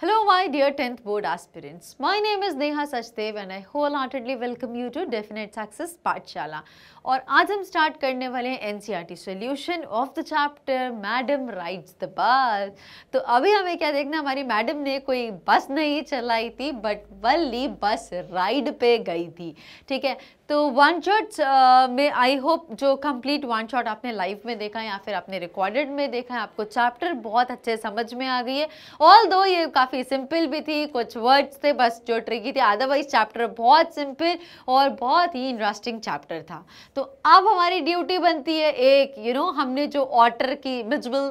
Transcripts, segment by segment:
Hello my dear 10th board aspirants. My name is Neha Sachdev and I wholeheartedly welcome you to Definite Success Paathshala. और आज हम start करने वाले हैं NCERT solution of the chapter madam rides the bus तो अभी हमें क्या देखना हमारी मैडम ने कोई बस नहीं चलाई थी बट वली बस राइड पे गई थी ठीक है तो वन शॉट uh, में आई होप जो कंप्लीट वन शॉट आपने लाइव में देखा है या फिर आपने रिकॉर्डेड में देखा है आपको चैप्टर बहुत अच्छे समझ में आ गई है ऑल दो ये काफ़ी सिंपल भी थी कुछ वर्ड्स थे बस जो ट्रिकी थे अदरवाइज चैप्टर बहुत सिंपल और बहुत ही इंटरेस्टिंग चैप्टर था तो अब हमारी ड्यूटी बनती है एक यू you नो know, हमने जो ऑटर की मिजबल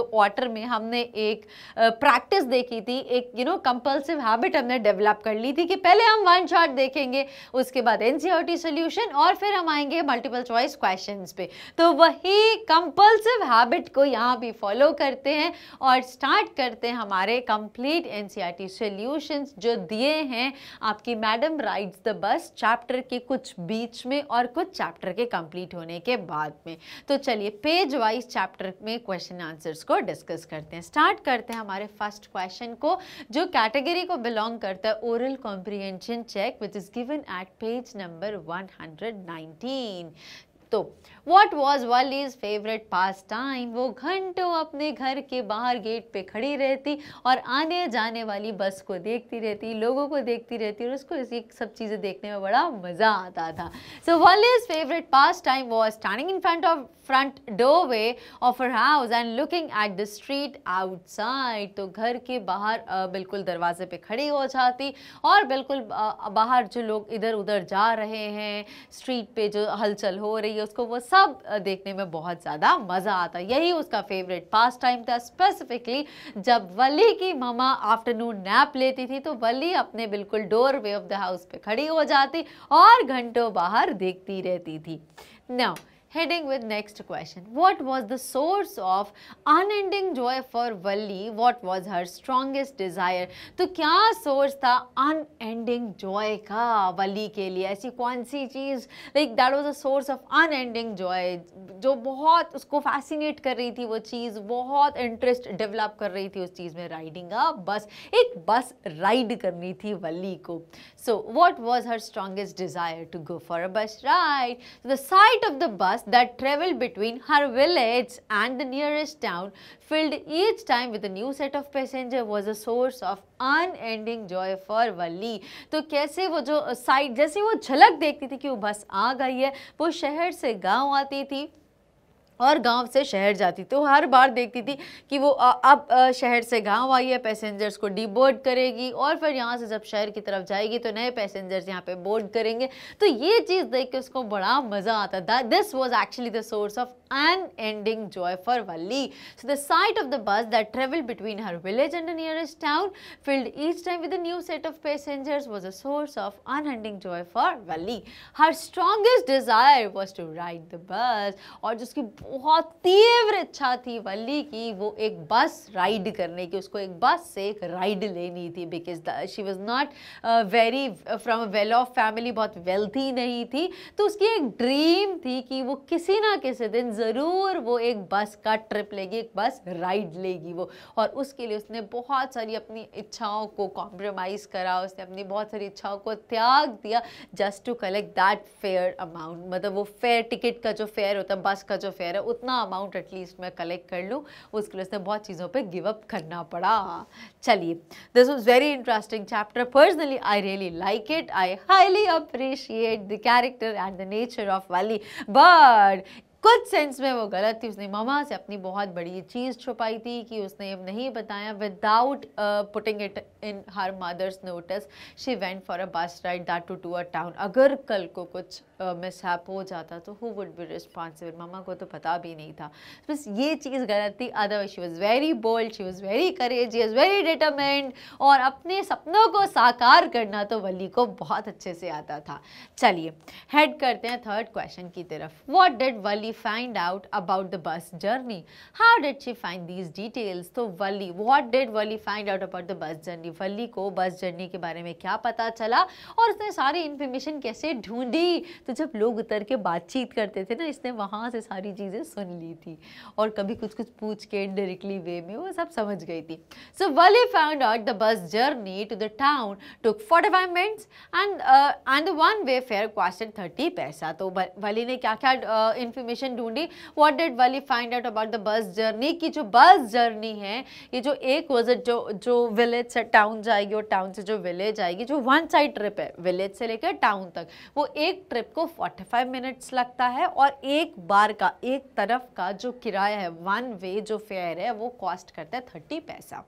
दो ऑटर में हमने एक प्रैक्टिस uh, देखी थी एक यू नो कंपल्सिव हैबिट हमने डेवलप कर ली थी कि पहले हम वन शॉट देखेंगे उसके बाद एन सोल्यूशन और फिर हम आएंगे मल्टीपल चॉइस क्वेश्चन पे तो वही कंपल्सिव हैबिट को यहाँ भी फॉलो करते हैं और स्टार्ट करते हैं हमारे कंप्लीट एन सी सॉल्यूशंस जो दिए हैं आपकी madam rides the bus chapter के कुछ बीच में और कुछ चैप्टर के कंप्लीट होने के बाद में तो चलिए पेज वाइज चैप्टर में क्वेश्चन आंसर्स को डिस्कस करते हैं स्टार्ट करते हैं हमारे फर्स्ट क्वेश्चन को जो कैटेगरी को बिलोंग करता है oral comprehension check which is given at page number 119. तो what was world is favourite pastime वो घंटों अपने घर के बाहर गेट पे खड़ी रहती और आने जाने वाली बस को देखती रहती लोगों को देखती रहती और उसको ये सब चीज़ें देखने में बड़ा मज़ा आता था so world is favourite pastime was standing in front of front doorway of her house and looking at the street outside तो घर के बाहर बिल्कुल दरवाजे पे खड़ी हो जाती और बिल्कुल बाहर जो लोग इधर उधर जा रहे हैं स्ट्रीट पे जो हलचल हो रही है उसको वो सब देखने में बहुत ज़्यादा मज़ा आता है यही उसका फेवरेट पास टाइम था स्पेसिफिकली जब वली की मामा आफ्टरनून नैप लेती थी तो वली अपने बिल्कुल doorway of the house पे खड़ी हो जाती और घंटों बाहर देखती रहती थी now heading with next question what was the source of unending joy for valli what was her strongest desire तो क्या source था unending joy का वली के लिए ऐसी कौन सी चीज़ like that was a source of unending joy जो बहुत उसको fascinate कर रही थी वो चीज़ बहुत interest develop कर रही थी उस चीज़ में riding का बस एक बस ride करनी थी वली को so what was her strongest desire to go for a bus ride so the sight of the bus bus that traveled between her village and the nearest town, filled each time with a new set of passenger, was a source of unending joy for वली तो कैसे वो जो side जैसे वो झलक देखती थी कि वो बस आ गई है वो शहर से गांव आती थी और गांव से शहर जाती तो हर बार देखती थी कि वो अब शहर से गांव आई है पैसेंजर्स को बोर्ड करेगी और फिर यहाँ से जब शहर की तरफ जाएगी तो नए पैसेंजर्स यहाँ पे बोर्ड करेंगे तो ये चीज़ देख के उसको बड़ा मज़ा आता था this was actually the source of unending joy for Valli. So the sight of the bus that travelled between her village and the nearest town, filled each time with a new set of passengers, was a source of unending joy for Valli. Her strongest desire was to ride the bus और जिसकी बहुत तीव्र इच्छा थी वल्ली की वो एक बस राइड करने की उसको एक बस से एक राइड लेनी थी not uh, very uh, from a well-off family, बहुत wealthy नहीं थी तो उसकी एक dream थी कि वो किसी ना किसी दिन ज़रूर वो एक बस का ट्रिप लेगी एक बस राइड लेगी वो और उसके लिए उसने बहुत सारी अपनी इच्छाओं को कॉम्प्रोमाइज़ करा उसने अपनी बहुत सारी इच्छाओं को त्याग दिया just to collect that fare amount मतलब वो फेयर टिकट का जो फेयर होता है बस का जो फेयर है उतना अमाउंट एटलीस्ट मैं कलेक्ट कर लूँ उसके लिए उसने बहुत चीज़ों पर गिवअप करना पड़ा चलिए this was very interesting chapter personally I really like it I highly appreciate the character and the nature of Valli but कुछ सेंस में वो गलत थी उसने मामा से अपनी बहुत बड़ी चीज़ छुपाई थी कि उसने नहीं बताया without putting it in her mother's notice she went for a bus ride that too to a town अगर कल को कुछ मिसहैप हो जाता तो हु वुड बी रिस्पॉन्सिबल ममा को तो पता भी नहीं था बस ये चीज़ गलत थी otherwise she was very bold she was very courageous very determined और अपने सपनों को साकार करना तो वली को बहुत अच्छे से आता था चलिए हेड करते हैं थर्ड क्वेश्चन की तरफ what did Valli find out about the bus journey how did she find these details तो Valli what did Valli find out about the bus journey Valli को बस जर्नी के बारे में क्या पता चला और उसने सारी इन्फॉर्मेशन कैसे ढूंढी तो जब लोग उतर के बातचीत करते थे ना इसने वहाँ से सारी चीज़ें सुन ली थी और कभी कुछ कुछ पूछ के डायरेक्टली वे में वो सब समझ गई थी so Valli found out the bus journey to the town took forty five minutes and and one way fare question thirty paisa तो वली ने क्या क्या इन्फॉर्मेशन ढूंढी what did Valli find out about the bus journey की जो बस जर्नी है ये जो एक वजट जो जो विलेज से टाउन जाएगी और टाउन से जो विलेज आएगी जो वन साइड ट्रिप है विलेज से लेकर टाउन तक वो एक ट्रिप को 45 मिनट्स लगता है और एक बार का एक तरफ का जो किराया है वन वे जो फेयर है वो कॉस्ट करता है थर्टी पैसा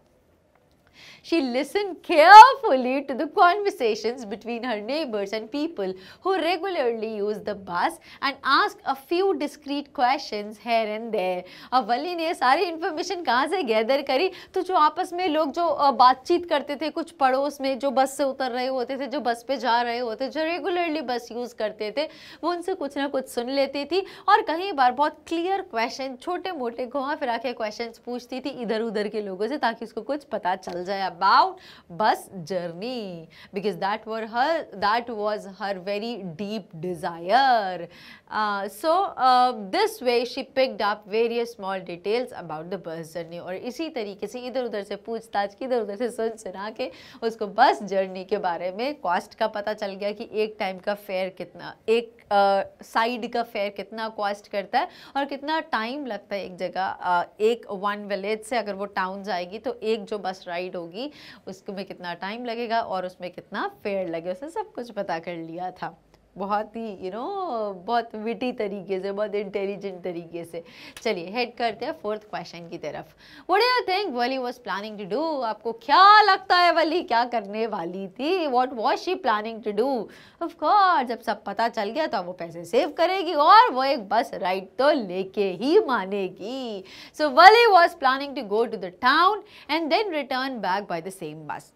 She listened carefully to the conversations between her neighbors and people who regularly used the bus and asked a few discreet questions here and there. अब वली ने सारी इन्फॉर्मेशन कहाँ से गैदर करी तो जो आपस में लोग जो बातचीत करते थे कुछ पड़ोस में जो बस से उतर रहे होते थे जो बस पे जा रहे होते जो रेगुलरली बस यूज़ करते थे वो उनसे कुछ ना कुछ सुन लेती थी और कई बार बहुत क्लियर क्वेश्चन छोटे मोटे घुमा फिरा के क्वेश्चन पूछती थी इधर उधर के लोगों से ताकि उसको कुछ पता चल जाए enjoy about bus journey because that were her that was her very deep desire. Uh, so uh, this way she picked up various small details about the bus journey aur isi tarike se idhar udhar se pooch पूछताछ ki idhar udhar se sun suna ke usko bus journey ke bare mein cost ka pata chal gaya ki ek time ka fare kitna ek side का fare कितना cost करता है और कितना time लगता है एक जगह एक वन विलेज से अगर वो टाउन जाएगी तो एक जो बस राइड होगी उसमें कितना टाइम लगेगा और उसमें कितना फेयर लगेगा उसने सब कुछ पता कर लिया था बहुत ही यू नो बहुत विटी तरीके से बहुत इंटेलिजेंट तरीके से चलिए हेड करते हैं फोर्थ क्वेश्चन की तरफ what you think Valli was planning to do आपको क्या लगता है वली क्या करने वाली थी what was she planning to do of course जब सब पता चल गया तो वो पैसे सेव करेगी और वो एक बस राइड तो लेके ही मानेगी so Valli was planning to go to the town and then return back by the same bus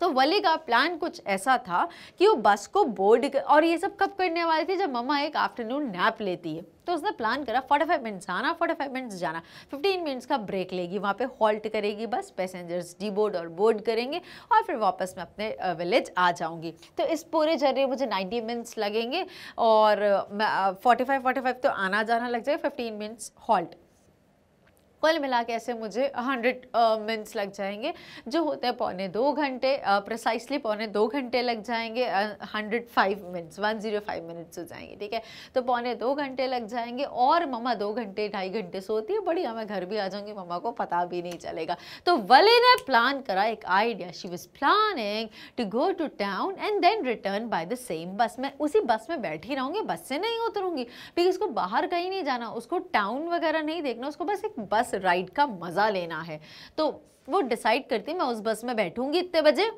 तो वली का प्लान कुछ ऐसा था कि वो बस को बोर्ड और ये सब कब करने वाले थे जब मम्मा एक आफ्टरनून नैप लेती है तो उसने प्लान करा फोर्टी फाइव मिनट्स आना फोर्टी फाइव मिनट्स जाना फिफ्टीन मिनट्स का ब्रेक लेगी वहाँ पे हॉल्ट करेगी बस पैसेंजर्स डी बोर्ड और बोर्ड करेंगे और फिर वापस मैं अपने विलेज आ जाऊँगी तो इस पूरे जर्नी मुझे नाइन्टी मिनट्स लगेंगे और फोर्टी फाइव फोर्टी फाइव तो आना जाना लग जाएगा फिफ्टीन मिनट्स हॉल्ट कुल मिला के ऐसे मुझे हंड्रेड मिनट्स लग जाएंगे जो होते हैं पौने दो घंटे प्रिसाइसली पौने दो घंटे लग जाएंगे hundred five minutes one zero five minutes हो जाएंगे ठीक है तो पौने दो घंटे लग जाएंगे और मम्मा दो घंटे ढाई घंटे सोती है बढ़िया मैं घर भी आ जाऊँगी ममा को पता भी नहीं चलेगा तो वले ने प्लान करा एक idea she was planning to go to town and then return by the same bus मैं उसी बस में बैठी रहूँगी बस से नहीं उतरूँगी बिकॉज उसको बाहर कहीं नहीं जाना उसको टाउन वगैरह नहीं देखना उसको बस एक बस बस राइड का मज़ा लेना है तो वो डिसाइड करती मैं उस बस में बैठूंगी इतने बजे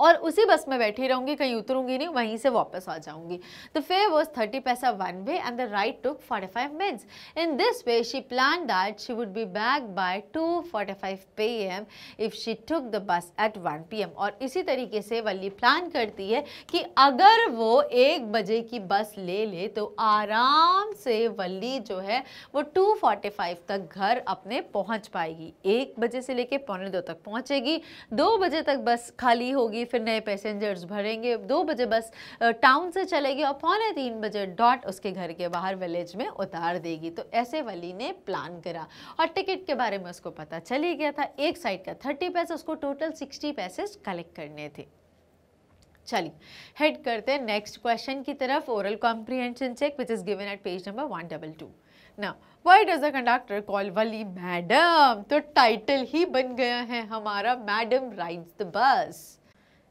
और उसी बस में बैठी रहूँगी कहीं उतरूँगी नहीं वहीं से वापस आ जाऊँगी the fare was thirty paisa one way and the ride took forty five minutes in this way she plan that she would be back by two forty five P M if she took the bus at one P M और इसी तरीके से वली plan करती है कि अगर वो एक बजे की बस ले ले तो आराम से वली जो है वो टू फोर्टी फाइव तक घर अपने पहुंच पाएगी एक बजे से लेके पौने दो तक पहुंचेगी दो बजे तक बस खाली होगी फिर नए पैसेंजर्स भरेंगे दो बजे बस टाउन से चलेगी और पौने तीन बजे डॉट उसके घर के बाहर विलेज में उतार देगी तो ऐसे वली ने प्लान करा और टिकट के बारे में उसको पता चल ही गया था एक साइड का थर्टी पैसे उसको टोटल सिक्सटी पैसे कलेक्ट करने थे चलिए हेड करते हैं नेक्स्ट क्वेश्चन की तरफ oral comprehension check which is given at page number one double two ना why does the conductor call Valli madam तो टाइटल ही बन गया है हमारा मैडम राइड्स द बस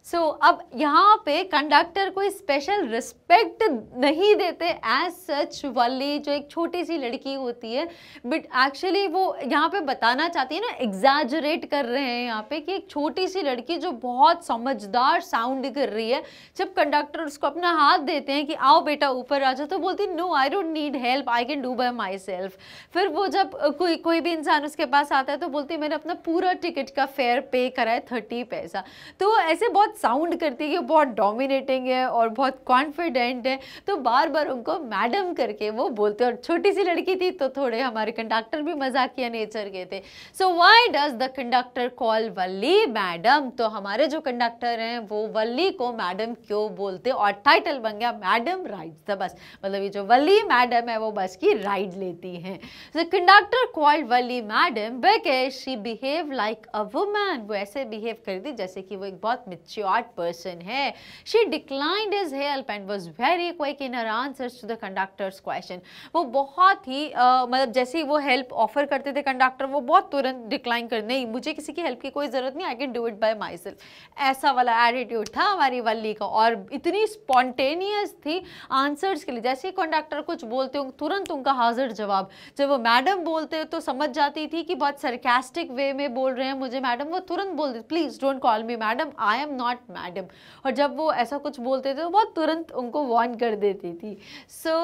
सो so, अब यहाँ पे कंडक्टर कोई स्पेशल रिस्पेक्ट नहीं देते एज सच वाली जो एक छोटी सी लड़की होती है बट एक्चुअली वो यहाँ पे बताना चाहती है ना एग्जाजरेट कर रहे हैं यहाँ पे कि एक छोटी सी लड़की जो बहुत समझदार साउंड कर रही है जब कंडक्टर उसको अपना हाथ देते हैं कि आओ बेटा ऊपर आ जाओ तो बोलती no I don't need help I can do by myself फिर वो जब कोई कोई भी इंसान उसके पास आता है तो बोलती मैंने अपना पूरा टिकट का फेयर पे करा है थर्टी पैसा तो ऐसे बहुत बहुत साउंड करती है बहुत डोमिनेटिंग है और बहुत कॉन्फिडेंट है तो बार बार उनको मैडम करके वो बोलते और छोटी सी लड़की थी तो थोड़े हमारे कंडक्टर भी मजाकिया नेचर के थे so why does the conductor call Valli madam तो हमारे जो कंडक्टर हैं वो वल्ली को मैडम क्यों बोलते और टाइटल बन गया मैडम राइड्स द बस मतलब ये जो वल्ली मैडम है वो बस की राइड लेती हैं so conductor called Valli madam because she behave like a woman वो ऐसे बिहेव करती जैसे कि वो एक बहुत mature short person hai. She declined his help and was very quick in her answers to the conductor's question. वो बहुत ही uh, मतलब जैसे ही वो हेल्प ऑफर करते थे कंडक्टर वो बहुत तुरंत डिक्लाइन कर नहीं मुझे किसी की हेल्प की कोई ज़रूरत नहीं I can do it by myself ऐसा वाला एटीट्यूड था हमारी वल्ली का और इतनी स्पॉन्टेनियस थी आंसर्स के लिए जैसे ही कंडक्टर कुछ बोलते हो तुरंत उनका हाजिर जवाब जब वो मैडम बोलते तो समझ जाती थी कि बहुत सरकेस्टिक वे में बोल रहे हैं मुझे मैडम वो तुरंत बोल देते please don't call me madam I am not not madam और जब वो ऐसा कुछ बोलते थे तो बहुत तुरंत उनको वॉन कर देती थी so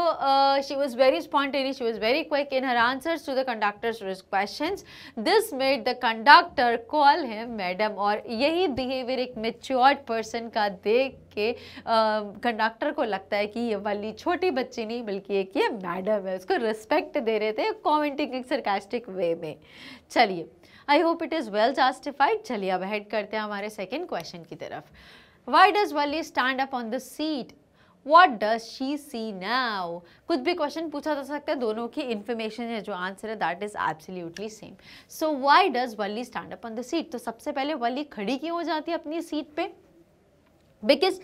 she was very spontaneous she was very quick in her answers to the conductor's question this made the conductor call her madam और यही बिहेवियर एक मेच्योर्ड पर्सन का देख के कंडक्टर uh, को लगता है कि ये वाली छोटी बच्ची नहीं बल्कि एक ये मैडम है उसको रिस्पेक्ट दे रहे थे कॉमेंटिंग एक सरकास्टिक वे में चलिए I hope it is well justified चलिए अब हेड करते हैं हमारे सेकेंड क्वेश्चन की तरफ why does Valli stand up on the seat what does she see now? कुछ भी क्वेश्चन पूछा जा सकता है दोनों की इन्फॉर्मेशन है जो आंसर है that is absolutely same so why does Valli stand up on the seat तो सबसे पहले वली खड़ी क्यों हो जाती है अपनी सीट पर बिकॉज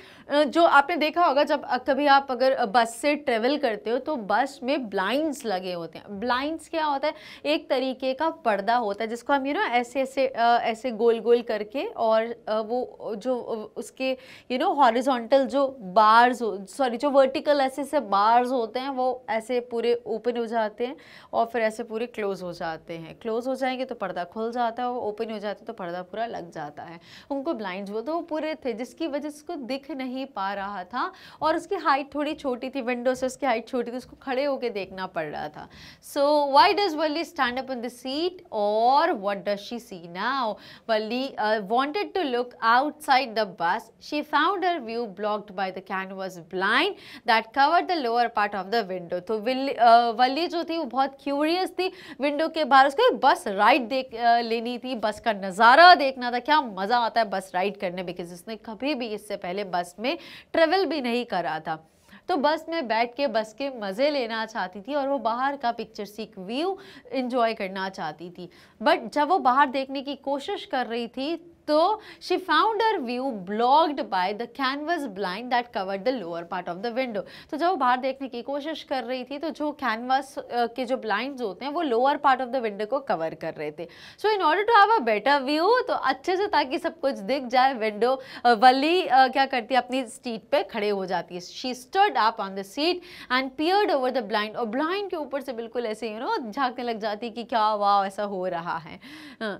जो आपने देखा होगा जब कभी आप अगर बस से ट्रेवल करते हो तो बस में ब्लाइंड्स लगे होते हैं ब्लाइंड्स क्या होता है एक तरीके का पर्दा होता है जिसको हम यू नो ऐसे ऐसे ऐसे गोल गोल करके और वो जो उसके यू नो हॉरिजॉन्टल जो बार्स सॉरी जो वर्टिकल ऐसे ऐसे बार्स होते हैं वो ऐसे पूरे ओपन हो जाते हैं और फिर ऐसे पूरे क्लोज हो जाते हैं क्लोज हो जाएंगे तो पर्दा खुल जाता है और ओपन हो जाता है तो पर्दा पूरा लग जाता है उनको ब्लाइंड्स वो तो वो पूरे थे जिसकी वजह से उसको दिख नहीं पा रहा था और उसकी हाइट थोड़ी छोटी थी विंडो से उसकी हाइट छोटी थी उसको खड़े होकर देखना पड़ रहा था so why does Valli stand up in the seat और what does she see now Valli wanted to look outside the bus she found her view blocked by the canvas blind that cover the lower part of the window तो Valli uh, जो थी वो बहुत curious थी window के बाहर उसको बस राइड देख uh, लेनी थी बस का नज़ारा देखना था क्या मज़ा आता है बस राइड करने बिकॉज उसने कभी भी इससे इससे पहले बस में ट्रेवल भी नहीं कर रहा था तो बस में बैठ के बस के मज़े लेना चाहती थी और वो बाहर का पिक्चर सीख व्यू इन्जॉय करना चाहती थी बट जब वो बाहर देखने की कोशिश कर रही थी तो she found her view blocked by the canvas blind that covered the lower part of the window तो जब वो बाहर देखने की कोशिश कर रही थी तो जो कैनवस uh, के जो ब्लाइंड होते हैं वो lower part of the window को कवर कर रहे थे so in order to have a better view तो अच्छे से ताकि सब कुछ दिख जाए विंडो वली uh, क्या करती है अपनी सीट पर खड़े हो जाती है she stood up on the seat and peered over the blind और ब्लाइंड के ऊपर से बिल्कुल ऐसे यू नो झाँकने लग जाती है कि क्या वाह ऐसा हो रहा है हाँ।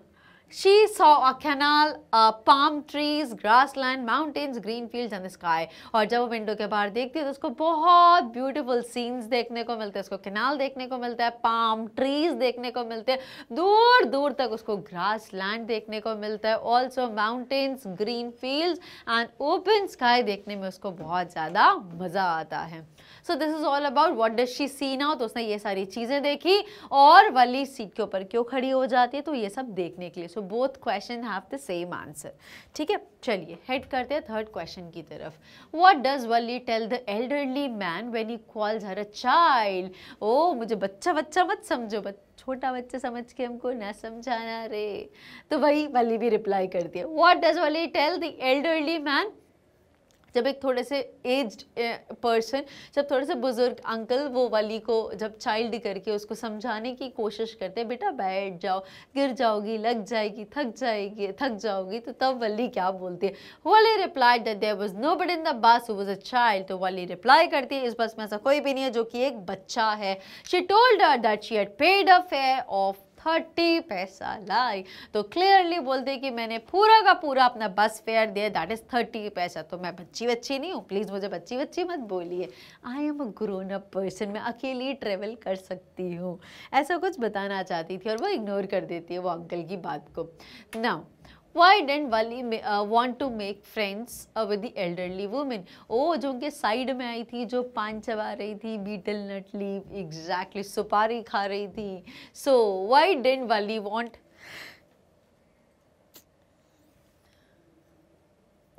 She saw a canal, uh, palm trees, grassland, mountains, green fields and the sky. और जब वो विंडो के बाहर देखती है तो उसको बहुत ब्यूटीफुल सीन्स देखने को मिलते हैं उसको कैनाल देखने को मिलता है पाम ट्रीज देखने को मिलते हैं दूर दूर तक उसको ग्रास लैंड देखने को मिलता है also mountains green fields and open sky देखने में उसको बहुत ज़्यादा मज़ा आता है so this is all about what does she see now तो उसने ये सारी चीज़ें देखी और वली सीट के ऊपर क्यों खड़ी हो जाती है तो ये सब देखने के लिए so both question have the same answer ठीक है चलिए हेड करते हैं थर्ड क्वेश्चन की तरफ what does Valli tell the elderly man when he calls her a child ओ मुझे बच्चा बच्चा मत समझो बच्चा छोटा बच्चा समझ के हमको ना समझाना रे तो वही वली भी रिप्लाई करती है what does Valli tell the elderly man जब एक थोड़े से एज्ड पर्सन जब थोड़े से बुज़ुर्ग अंकल वो वाली को जब चाइल्ड करके उसको समझाने की कोशिश करते बेटा बैठ जाओ गिर जाओगी लग जाएगी थक जाएगी थक जाओगी तो तब वली क्या बोलती है Valli reply that there was no but in the bus was a child तो वाली रिप्लाई करती है इस बस में ऐसा कोई भी नहीं है जो कि एक बच्चा है she told that she had paid a fare of thirty paisa लाई तो क्लियरली बोलते कि मैंने पूरा का पूरा अपना बस फेयर दिया दैट इज़ थर्टी पैसा तो मैं बच्ची बच्ची नहीं हूँ प्लीज़ मुझे बच्ची बच्ची मत बोलिए I am a grown up person मैं अकेली ट्रेवल कर सकती हूँ ऐसा कुछ बताना चाहती थी और वो इग्नोर कर देती है वो अंकल की बात को now Why didn't Wali uh, want to make friends uh, with the elderly woman Oh, जो उनके side में आई थी जो पान चबा रही थी बीटल नट लीव एग्जैक्टली सुपारी खा रही थी so why didn't wali want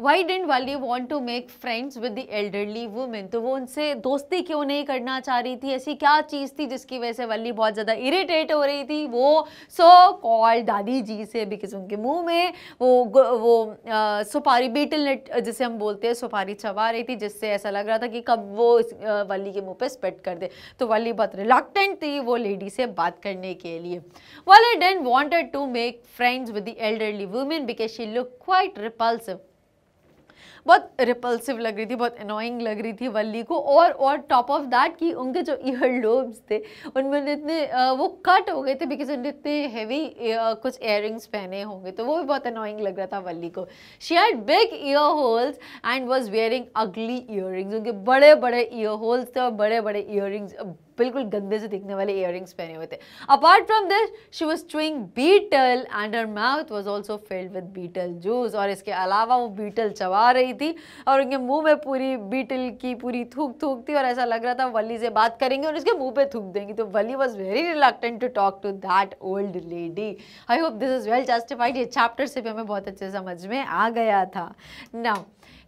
why didn't Valli want to make friends with the elderly women तो वो उनसे दोस्ती क्यों नहीं करना चाह रही थी ऐसी क्या चीज़ थी जिसकी वजह से वाली बहुत ज़्यादा इरीटेट हो रही थी वो सो कॉल दादी जी से बिकॉज उनके मुँह में वो वो आ, सुपारी बीटल नट जिसे हम बोलते हैं सुपारी चबा रही थी जिससे ऐसा लग रहा था कि कब वो वाली के मुँह पर स्पेट कर दे तो वाली बहुत रिलॉक्टेंट थी वो लेडी से बात करने के लिए Valli didn't wanted to make friends with the elderly women because she look quite repulsive बहुत रिपल्सिव लग रही थी बहुत अनोइंग लग रही थी वल्ली को और और टॉप ऑफ दैट कि उनके जो ईयर लोब्स थे उनमें इतने वो कट हो गए थे बिकॉज उन्होंने इतने हैवी कुछ इयर पहने होंगे तो वो भी बहुत अनोइंग लग रहा था वल्ली को she had big ear holes and was wearing ugly ear उनके बड़े बड़े ईयर होल्स थे और बड़े बड़े ईयर बिल्कुल गंदे से दिखने वाले इयर पहने हुए थे apart from this she was chewing betel and her mouth was also filled with betel juice और इसके अलावा वो बीटल चबा रही थी और उनके मुंह में पूरी बीटल की पूरी थूक थूक थी और ऐसा लग रहा था वली से बात करेंगे और उसके मुंह पे थूक देंगी तो Valli was very reluctant to talk to that old lady I hope this is well justified ये चैप्टर से भी हमें बहुत अच्छे समझ में आ गया था now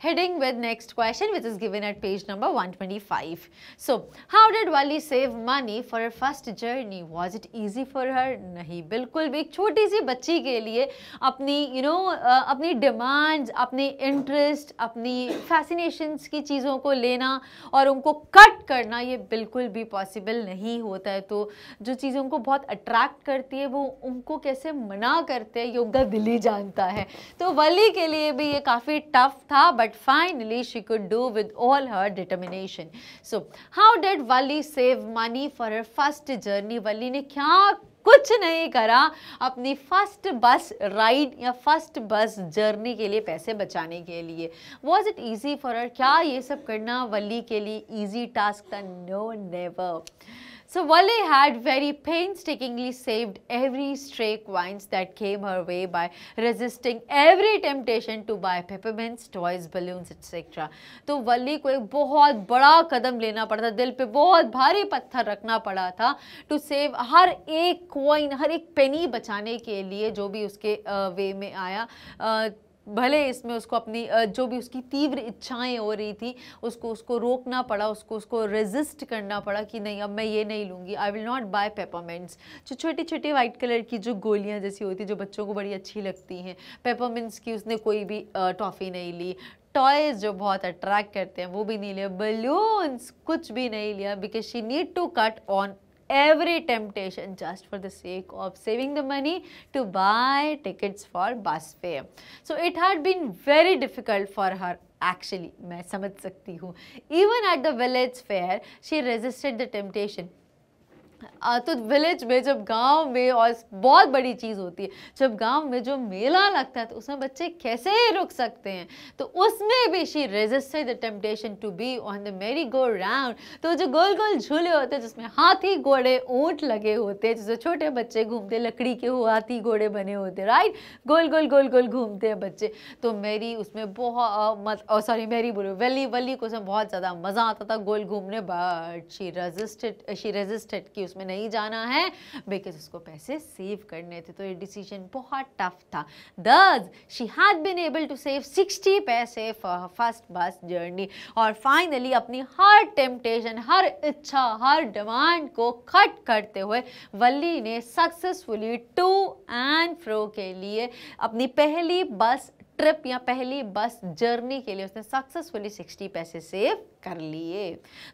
heading with next question which is given at page number 125. So, how did Wali save money for her first journey? Was it easy for her? नहीं बिल्कुल भी एक छोटी सी बच्ची के लिए अपनी यू you नो know, अपनी डिमांड्स अपने इंटरेस्ट अपनी फैसिनेशंस की चीज़ों को लेना और उनको कट करना ये बिल्कुल भी पॉसिबल नहीं होता है तो जो चीज़ें उनको बहुत अट्रैक्ट करती है वो उनको कैसे मना करते हैं ये उनका दिल ही जानता है तो वली के लिए भी ये काफ़ी टफ था but that finally she could do with all her determination. So how did Valli save money for her first journey? Valli ne kya कुछ नहीं करा अपनी फर्स्ट बस राइड या फर्स्ट बस जर्नी के लिए पैसे बचाने के लिए वॉज इट ईजी फॉर क्या ये सब करना वली के लिए ईजी टास्क था no never So Wally had very painstakingly saved every stray coins that came her way by resisting every temptation to buy peppermints, toys, balloons, etc. तो वली को एक बहुत बड़ा कदम लेना पड़ा था दिल पे बहुत भारी पत्थर रखना पड़ा था टू सेव हर एक कॉइन हर एक पेनी बचाने के लिए जो भी उसके वे में आया भले इसमें उसको अपनी जो भी उसकी तीव्र इच्छाएं हो रही थी उसको उसको रोकना पड़ा उसको उसको रेजिस्ट करना पड़ा कि नहीं अब मैं ये नहीं लूँगी I will not buy peppermints जो छोटी छोटी वाइट कलर की जो गोलियाँ जैसी होती जो बच्चों को बड़ी अच्छी लगती हैं पेपरमेंट्स की उसने कोई भी टॉफ़ी नहीं ली टॉयज जो बहुत अट्रैक्ट करते हैं वो भी नहीं लिया बलून्स कुछ भी नहीं लिया because she need to cut on every temptation just for the sake of saving the money to buy tickets for bus fare. So it had been very difficult for her actually, I समझ सकती Even at the village fair, she resisted the temptation. तो village में जब गांव में और बहुत बड़ी चीज़ होती है जब गांव में जो मेला लगता है तो उसमें बच्चे कैसे रुक सकते हैं तो उसमें भी she resisted the temptation to be on the merry go round तो जो गोल गोल झूले होते हैं जिसमें हाथी घोड़े ऊँट लगे होते हैं जैसे छोटे बच्चे घूमते लकड़ी के हाथी घोड़े बने होते राइट गोल गोल गोल गोल घूमते हैं बच्चे तो मेरी उसमें बहुत सॉरी मेरी बोलो वली वली को उसमें बहुत ज़्यादा मज़ा आता था गोल घूमने but she resisted she resisted की उस उसमें नहीं जाना है बिकॉज उसको पैसे सेव करने थे तो ये डिसीजन बहुत टफ था दस she had been able to save sixty paise for first bus journey और फाइनली अपनी हर टेम्पटेशन हर इच्छा हर डिमांड को खट करते हुए वल्ली ने सक्सेसफुली टू एंड फ्रो के लिए अपनी पहली बस ट्रिप या पहली बस जर्नी के लिए उसने सक्सेसफुली 60 पैसे सेव कर लिए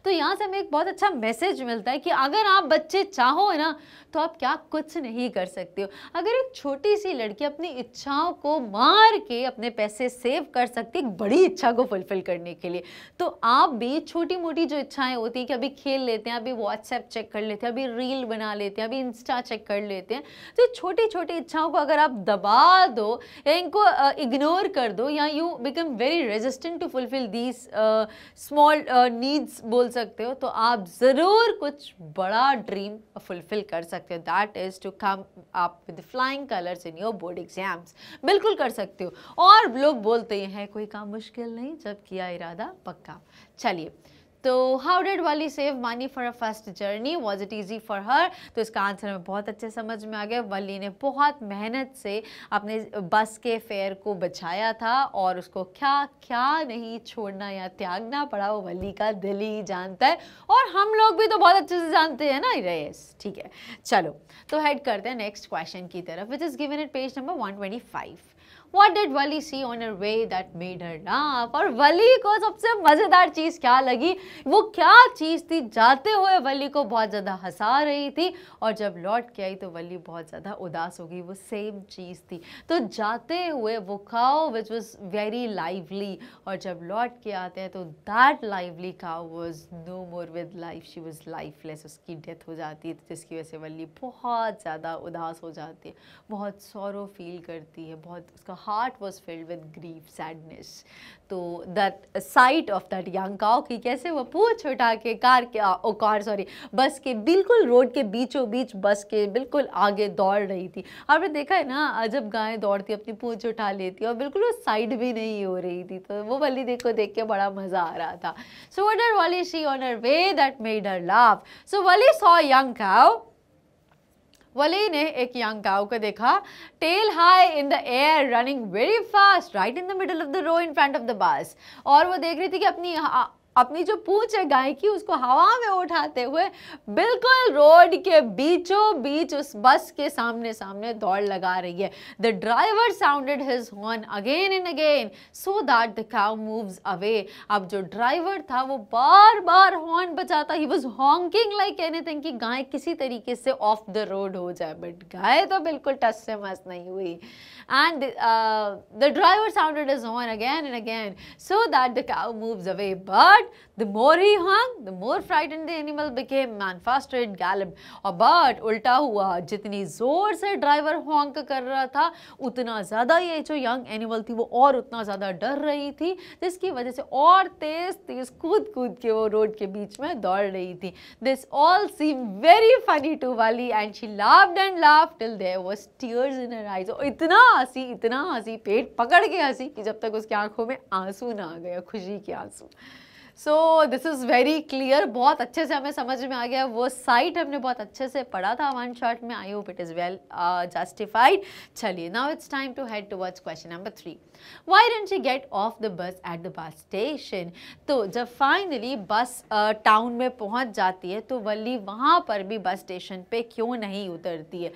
तो यहाँ से हमें एक बहुत अच्छा मैसेज मिलता है कि अगर आप बच्चे चाहो ना तो आप क्या कुछ नहीं कर सकते हो अगर एक छोटी सी लड़की अपनी इच्छाओं को मार के अपने पैसे सेव कर सकती है एक बड़ी इच्छा को फुलफ़िल करने के लिए तो आप भी छोटी मोटी जो इच्छाएं होती हैं कि अभी खेल लेते हैं अभी व्हाट्सएप चेक कर लेते हैं अभी रील बना लेते हैं अभी इंस्टा चेक कर लेते हैं तो छोटी छोटी इच्छाओं को अगर आप दबा दो या इनको इग्नोर कर दो या you become very resistant to fulfil these small needs uh, बोल सकते हो तो आप ज़रूर कुछ बड़ा ड्रीम फुलफिल कर सकते हो that is to come out with flying colours in your board exams बिल्कुल कर सकते हो और लोग बोलते हैं कोई काम मुश्किल नहीं जब किया इरादा पक्का चलिए तो how did Valli save money for a first journey was it easy for her तो इसका आंसर हमें बहुत अच्छे समझ में आ गया वली ने बहुत मेहनत से अपने बस के फेयर को बचाया था और उसको क्या क्या नहीं छोड़ना या त्यागना पड़ा वो वली का दिल ही जानता है और हम लोग भी तो बहुत अच्छे से जानते हैं ना रेस ठीक है चलो तो हेड करते हैं नेक्स्ट क्वेश्चन की तरफ which is given at page number one twenty five what did Valli see on her way that made her नाफ और वली को सबसे मज़ेदार चीज़ क्या लगी वो क्या चीज़ थी जाते हुए वली को बहुत ज़्यादा हंसा रही थी और जब लौट के आई तो वली बहुत ज़्यादा उदास हो गई वो सेम चीज़ थी तो जाते हुए वो cow which was very lively और जब लौट के आते हैं तो that lively cow was no more with life she was lifeless उसकी डेथ हो जाती है जिसकी वजह से वली बहुत ज़्यादा उदास हो जाती है बहुत सौरव फील करती है बहुत उसका heart was filled with grief sadness तो that sight of that young cow की कैसे वो पूछ उठा के कार के ओ कार सॉरी बस के बिल्कुल रोड के बीचों बीच बस के बिल्कुल आगे दौड़ रही थी आपने देखा है ना जब गायें दौड़ती अपनी पूछ उठा लेती और बिल्कुल वो साइड भी नहीं हो रही थी तो वो वाली देखो देख के बड़ा मज़ा आ रहा था so what are Valli see on her way that made her laugh so वाली सॉ यंग काउ वली ने एक यंग काउ को देखा tail high in the air running very fast right in the middle of the road in front of the bus और वो देख रही थी कि अपनी हाँ, अपनी जो पूछ है गाय की उसको हवा में उठाते हुए बिल्कुल रोड के बीचों बीच उस बस के सामने सामने दौड़ लगा रही है the driver sounded his horn again and again so that the cow moves away अब जो ड्राइवर था वो बार बार हॉर्न बजाता he was honking like anything कि गाय किसी तरीके से ऑफ द रोड हो जाए बट गाय तो बिल्कुल टस से मस नहीं हुई and the driver sounded his horn again and again so that the cow moves away but But the more he hung, the more fright the animal became man fast and galloped. और oh, but उल्टा हुआ जितनी जोर से driver हॉन्क कर रहा था उतना ज़्यादा ये जो यंग एनिमल थी वो और उतना ज़्यादा डर रही थी जिसकी वजह से और तेज़ तेज़ कूद कूद के वो रोड के बीच में दौड़ रही थी this all seem very funny to Valli and she laughed and laugh till there was tears in her eyes इतना हंसी इतना हंसी पेट पकड़ के हंसी कि जब तक उसकी आंखों में आंसू ना आ गया खुशी के आंसू so this is very clear बहुत अच्छे से हमें समझ में आ गया वो साइट हमने बहुत अच्छे से पढ़ा था वन शॉट में I hope it is well justified चलिए now it's time to head towards question number three why didn't you get off the bus at the bus station तो जब फाइनली बस टाउन में पहुंच जाती है तो वल्ली वहाँ पर भी बस स्टेशन पे क्यों नहीं उतरती है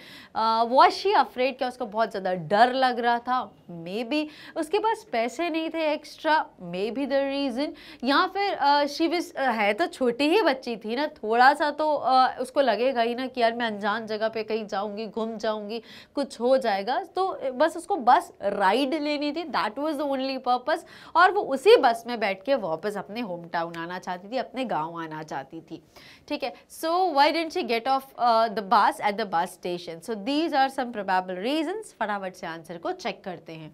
वॉश ही अफ्रेड क्या उसको बहुत ज़्यादा डर लग रहा था मे बी उसके पास पैसे नहीं थे extra may be the reason या फिर शिव है तो छोटी ही बच्ची थी ना थोड़ा सा तो उसको लगेगा ही ना कि यार मैं अनजान जगह पे कहीं जाऊंगी घूम जाऊंगी कुछ हो जाएगा तो बस उसको बस राइड लेनी थी that was the only purpose और वो उसी बस में बैठ के वापस अपने होम टाउन आना चाहती थी अपने गाँव आना चाहती थी ठीक है so why didn't she get off the bus at the bus station so these are some probable reasons फटाफट से आंसर को चेक करते हैं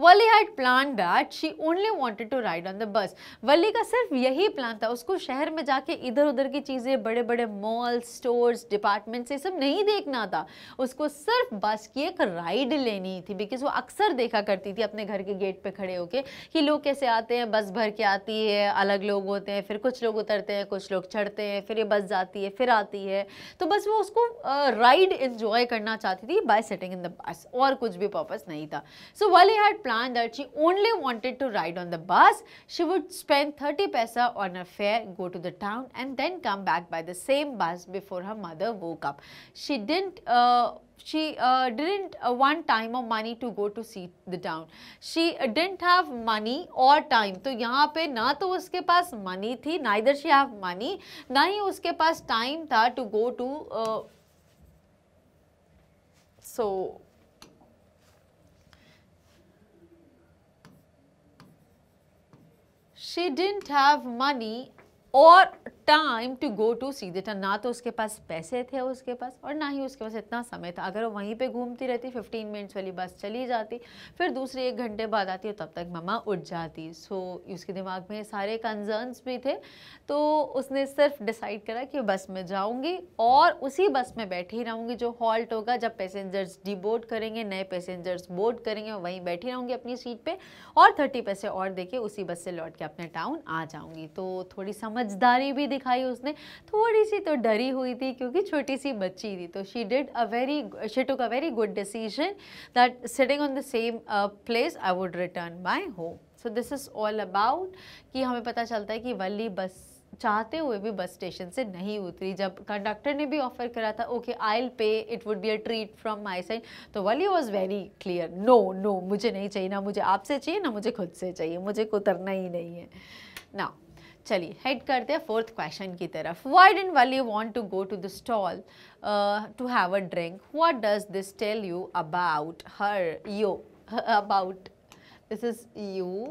Valli had plan that she only wanted to ride on the bus Valli का सिर्फ यही plan था उसको शहर में जाके इधर उधर की चीज़ें बड़े बड़े मॉल स्टोर्स डिपार्टमेंट्स ये सब नहीं देखना था उसको सिर्फ बस की एक राइड लेनी थी बिकॉज वो अक्सर देखा करती थी अपने घर के गेट पर खड़े होके कि लोग कैसे आते हैं बस भर के आती है अलग लोग होते हैं फिर कुछ लोग उतरते हैं कुछ लोग चढ़ते हैं फिर ये बस जाती है फिर आती है तो बस वो उसको राइड इन्जॉय करना चाहती थी bye setting in the bus और कुछ भी पर्पज़ नहीं था so Valli had plan that she only wanted to ride on the bus. She would spend 30 paisa on her fare, go to the town and then come back by the same bus before her mother woke up. She didn't uh, she uh, didn't uh, want time or money to go to see the town. She uh, didn't have money or time. So, here, पे ना तो money थी, neither she have money, ना ही उसके time to go to. Uh, so she didn't have money or time to go to see देटा ना तो उसके पास पैसे थे उसके पास और ना ही उसके पास इतना समय था अगर वो वहीं पे घूमती रहती 15 मिनट्स वाली बस चली जाती फिर दूसरे एक घंटे बाद आती और तब तक ममा उठ जाती सो उसके दिमाग में सारे कंजर्न्स भी थे तो उसने सिर्फ डिसाइड करा कि बस में जाऊँगी और उसी बस में बैठी रहूँगी जो हॉल्ट होगा जब पैसेंजर्स डिबोर्ड करेंगे नए पैसेंजर्स बोर्ड करेंगे वहीं बैठी रहूँगी अपनी सीट पर और थर्टी पैसे और दे उसी बस से लौट के अपने टाउन आ जाऊँगी तो थोड़ी समझदारी भी दिखाई उसने तो थोड़ी सी तो डरी हुई थी क्योंकि छोटी सी बच्ची थी तो she did a very she took a very good decision that sitting on the same place I would return my home so this is all about कि हमें पता चलता है कि वल्ली बस चाहते हुए भी बस स्टेशन से नहीं उतरी जब कंडक्टर ने भी ऑफर करा था okay I will pay it would be a treat from my side तो Valli was very clear no no मुझे नहीं चाहिए ना मुझे आपसे चाहिए ना मुझे खुद से चाहिए मुझे उतरना ही नहीं है ना चलिए हेड करते हैं फोर्थ क्वेश्चन की तरफ why didn't you want to go to the stall to have a drink what does this tell you about her you about this is you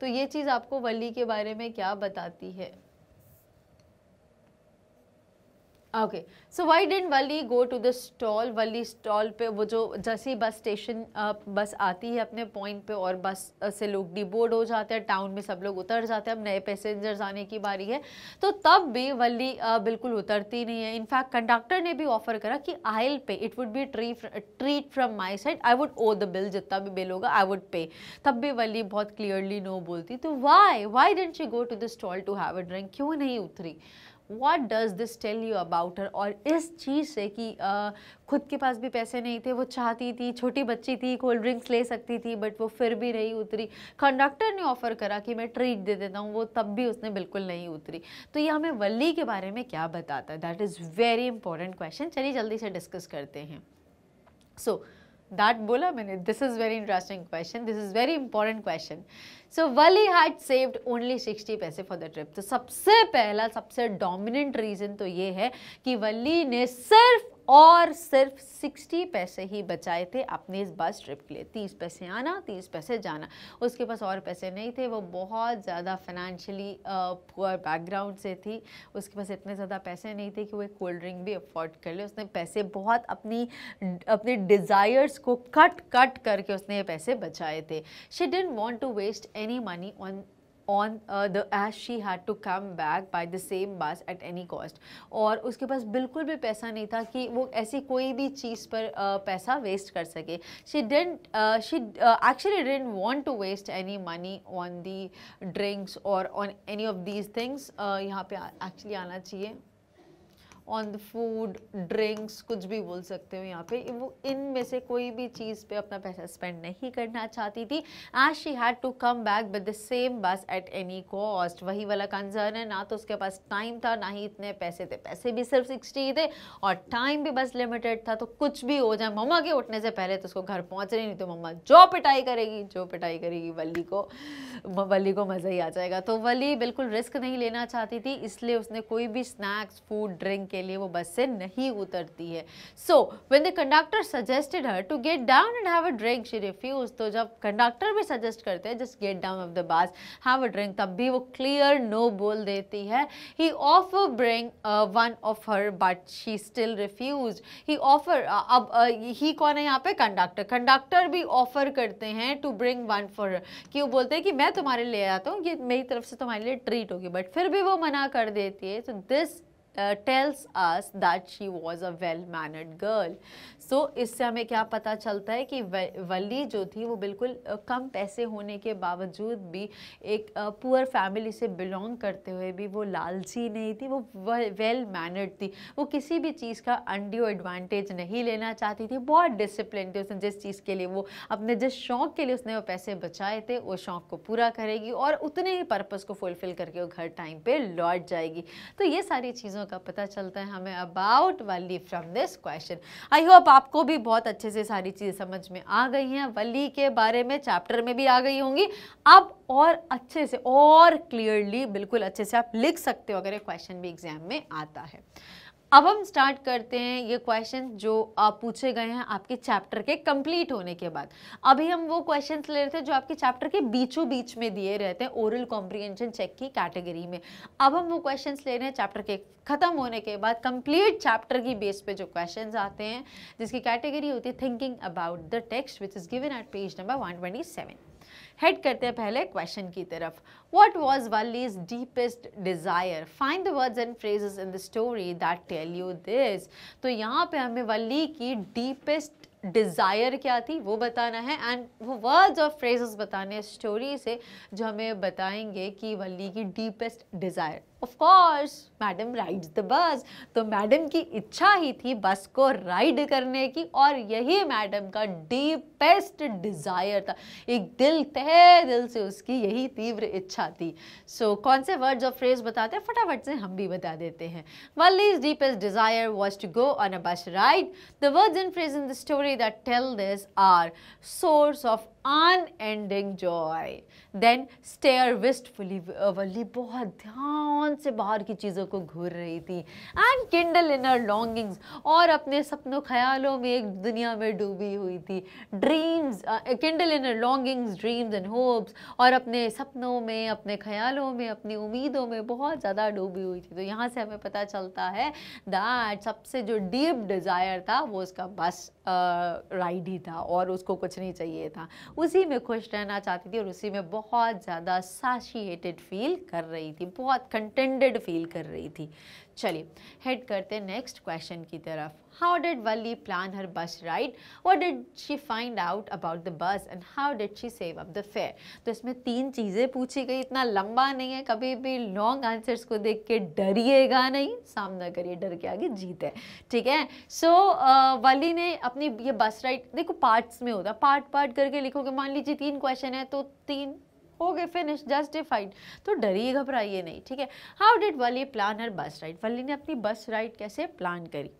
तो ये चीज़ आपको वली के बारे में क्या बताती है okay so why didn't Valli go to the stall Valli stall पे वो जो जैसे बस स्टेशन बस आती है अपने पॉइंट पे और बस से लोग डिबोर्ड हो जाते हैं टाउन में सब लोग उतर जाते हैं अब नए पैसेंजर्स आने की बारी है तो तब भी वली बिल्कुल उतरती नहीं है इनफैक्ट कंडक्टर ने भी ऑफर करा कि I'll pay it would be tree treat from my side I would owe the bill जितना भी बिल होगा आई वुड पे तब भी वली बहुत क्लियरली नो बोलती तो why why didn't she go to the stall to have a drink क्यों नहीं उतरी what does this tell you about her और इस चीज़ से कि आ, खुद के पास भी पैसे नहीं थे वो चाहती थी छोटी बच्ची थी कोल्ड ड्रिंक्स ले सकती थी बट वो फिर भी नहीं उतरी कंडक्टर ने ऑफ़र करा कि मैं ट्रीट दे देता हूँ वो तब भी उसने बिल्कुल नहीं उतरी तो ये हमें वल्ली के बारे में क्या बताता है that is very important question चलिए जल्दी से डिस्कस करते हैं सो so, दैट बोला मैंने this is very interesting question this is very important question so Valli had saved only sixty paise for the trip तो सबसे पहला सबसे डोमिनेंट रीज़न तो ये है कि वली ने सिर्फ और सिर्फ 60 पैसे ही बचाए थे अपने इस बस ट्रिप के लिए 30 पैसे आना 30 पैसे जाना उसके पास और पैसे नहीं थे वो बहुत ज़्यादा फाइनेंशियली पुअर बैकग्राउंड से थी उसके पास इतने ज़्यादा पैसे नहीं थे कि वो एक कोल्ड ड्रिंक भी अफोर्ड कर ले उसने पैसे बहुत अपनी अपने डिज़ायर्स को कट कट करके उसने ये पैसे बचाए थे she didn't want to waste any money on on the as she had to come back by the same bus at any cost और उसके पास बिल्कुल भी पैसा नहीं था कि वो ऐसी कोई भी चीज़ पर uh, पैसा वेस्ट कर सके she didn't she actually didn't want to waste any money on the drinks और on any of these things यहाँ पे एक्चुअली आना चाहिए ऑन द फूड ड्रिंक्स कुछ भी बोल सकते हो यहाँ पे वो इन में से कोई भी चीज़ पे अपना पैसा स्पेंड नहीं करना चाहती थी as she had to come back with the same bus at any cost वही वाला कंसर्न है ना तो उसके पास टाइम था ना ही इतने पैसे थे पैसे भी सिर्फ सिक्सटी ही थे और टाइम भी बस लिमिटेड था तो कुछ भी हो जाए मम्मा के उठने से पहले तो उसको घर पहुँच रही नहीं तो मम्मा जो पिटाई करेगी जो पिटाई करेगी वली को वली को मज़ा ही आ जाएगा तो वली बिल्कुल रिस्क नहीं लेना चाहती थी इसलिए उसने कोई भी स्नैक्स फूड ड्रिंक के लिए वो बस से नहीं उतरती है so when the conductor suggested her to get down and have a drink she refuse तो जब कंडक्टर भी सजेस्ट करते हैं just get down off the bus have a drink तब भी वो क्लियर नो बोल देती है he offer bring one of her but she still refuse he offer अब ही uh, कौन है यहाँ पे कंडक्टर कंडक्टर भी ऑफर करते हैं टू ब्रिंग वन फॉर कि वो बोलते हैं कि मैं तुम्हारे लिए आता हूँ कि मेरी तरफ से तुम्हारे लिए ट्रीट होगी बट फिर भी वो मना कर देती है तो this tells uh, tells that she was a well well girl so इससे हमें क्या पता चलता है कि वली जो थी वो बिल्कुल uh, कम पैसे होने के बावजूद भी एक पुअर uh, फैमिली से बिलोंग करते हुए भी वो लालची नहीं थी वो वेल मैनर्ड थी वो किसी भी चीज़ का अंडियो एडवांटेज नहीं लेना चाहती थी बहुत डिसिप्लिन थी उसने जिस चीज़ के लिए वो अपने जिस शौक़ के लिए उसने वो पैसे बचाए थे वो शौक़ को पूरा करेगी और उतने ही पर्पज़ को फुलफ़िल करके वो घर टाइम पर लौट जाएगी तो ये सारी चीज़ों का पता चलता है हमें about Valli from this question I hope आपको भी बहुत अच्छे से सारी चीज़ें समझ में आ गई हैं वली के बारे में चैप्टर में भी आ गई होंगी अब और अच्छे से और क्लियरली बिल्कुल अच्छे से आप लिख सकते हो अगर ये क्वेश्चन भी एग्जाम में आता है अब हम स्टार्ट करते हैं ये क्वेश्चन जो आप पूछे गए हैं आपके चैप्टर के कंप्लीट होने के बाद अभी हम वो क्वेश्चंस ले रहे थे जो आपके चैप्टर के बीचों बीच में दिए रहते हैं ओरल कॉम्प्रिहेंशन चेक की कैटेगरी में अब हम वो क्वेश्चंस ले रहे हैं चैप्टर के ख़त्म होने के बाद कंप्लीट चैप्टर की बेस पे जो क्वेश्चन आते हैं जिसकी कैटेगरी होती है thinking about the text which is given at page number one head करते हैं पहले क्वेश्चन की तरफ what was Valli's deepest desire find the words and phrases in the story that tell you this तो यहाँ पे हमें वली की डीपेस्ट डिज़ायर क्या थी वो बताना है एंड वो वर्ड्स और फ्रेजेस बताने स्टोरी से जो हमें बताएंगे कि वली की deepest desire of course madam rides the bus तो मैडम की इच्छा ही थी बस को राइड करने की और यही मैडम का डीपेस्ट डिज़ायर था एक दिल तहे दिल से उसकी यही तीव्र इच्छा थी सो so, कौन से वर्ड्स और फ्रेज बताते हैं फटाफट से हम भी बता देते हैं Valli's deepest desire was to go on a bus ride the words and phrase in the story that tell this are source of unending joy then stare wistfully Valli बहुत ध्यान से बाहर की चीज़ों को घूर रही थी एंड किंडल इनर लॉन्गिंग्स और अपने सपनों ख्यालों में एक दुनिया में डूबी हुई थी dreams kindle inner longings dreams and hopes और अपने सपनों में अपने ख्यालों में अपनी उम्मीदों में बहुत ज़्यादा डूबी हुई थी तो यहाँ से हमें पता चलता है दैट सबसे जो डीप डिज़ायर था वो उसका बस राइडी था और उसको कुछ नहीं चाहिए था उसी में खुश रहना चाहती थी और उसी में बहुत ज़्यादा साशिएटेड फील कर रही थी बहुत कंटेंडेड फील कर रही थी चलिए हेड करते नेक्स्ट क्वेश्चन की तरफ How did Valli plan her bus ride? What did she find out about the bus and how did she save up the fare? तो इसमें तीन चीज़ें पूछी गई इतना लंबा नहीं है कभी भी लॉन्ग आंसर्स को देख के डरिएगा नहीं सामना करिए डर के आगे जीत है ठीक है सो वली uh, ने अपनी ये बस राइड देखो पार्ट्स में होता पार्ट पार्ट करके लिखोगे मान लीजिए तीन क्वेश्चन है तो तीन हो गए फिनिश जस्टिफाइड तो डरिए घबराइए नहीं ठीक है how did Valli plan her bus ride वली ने अपनी बस राइड कैसे प्लान करी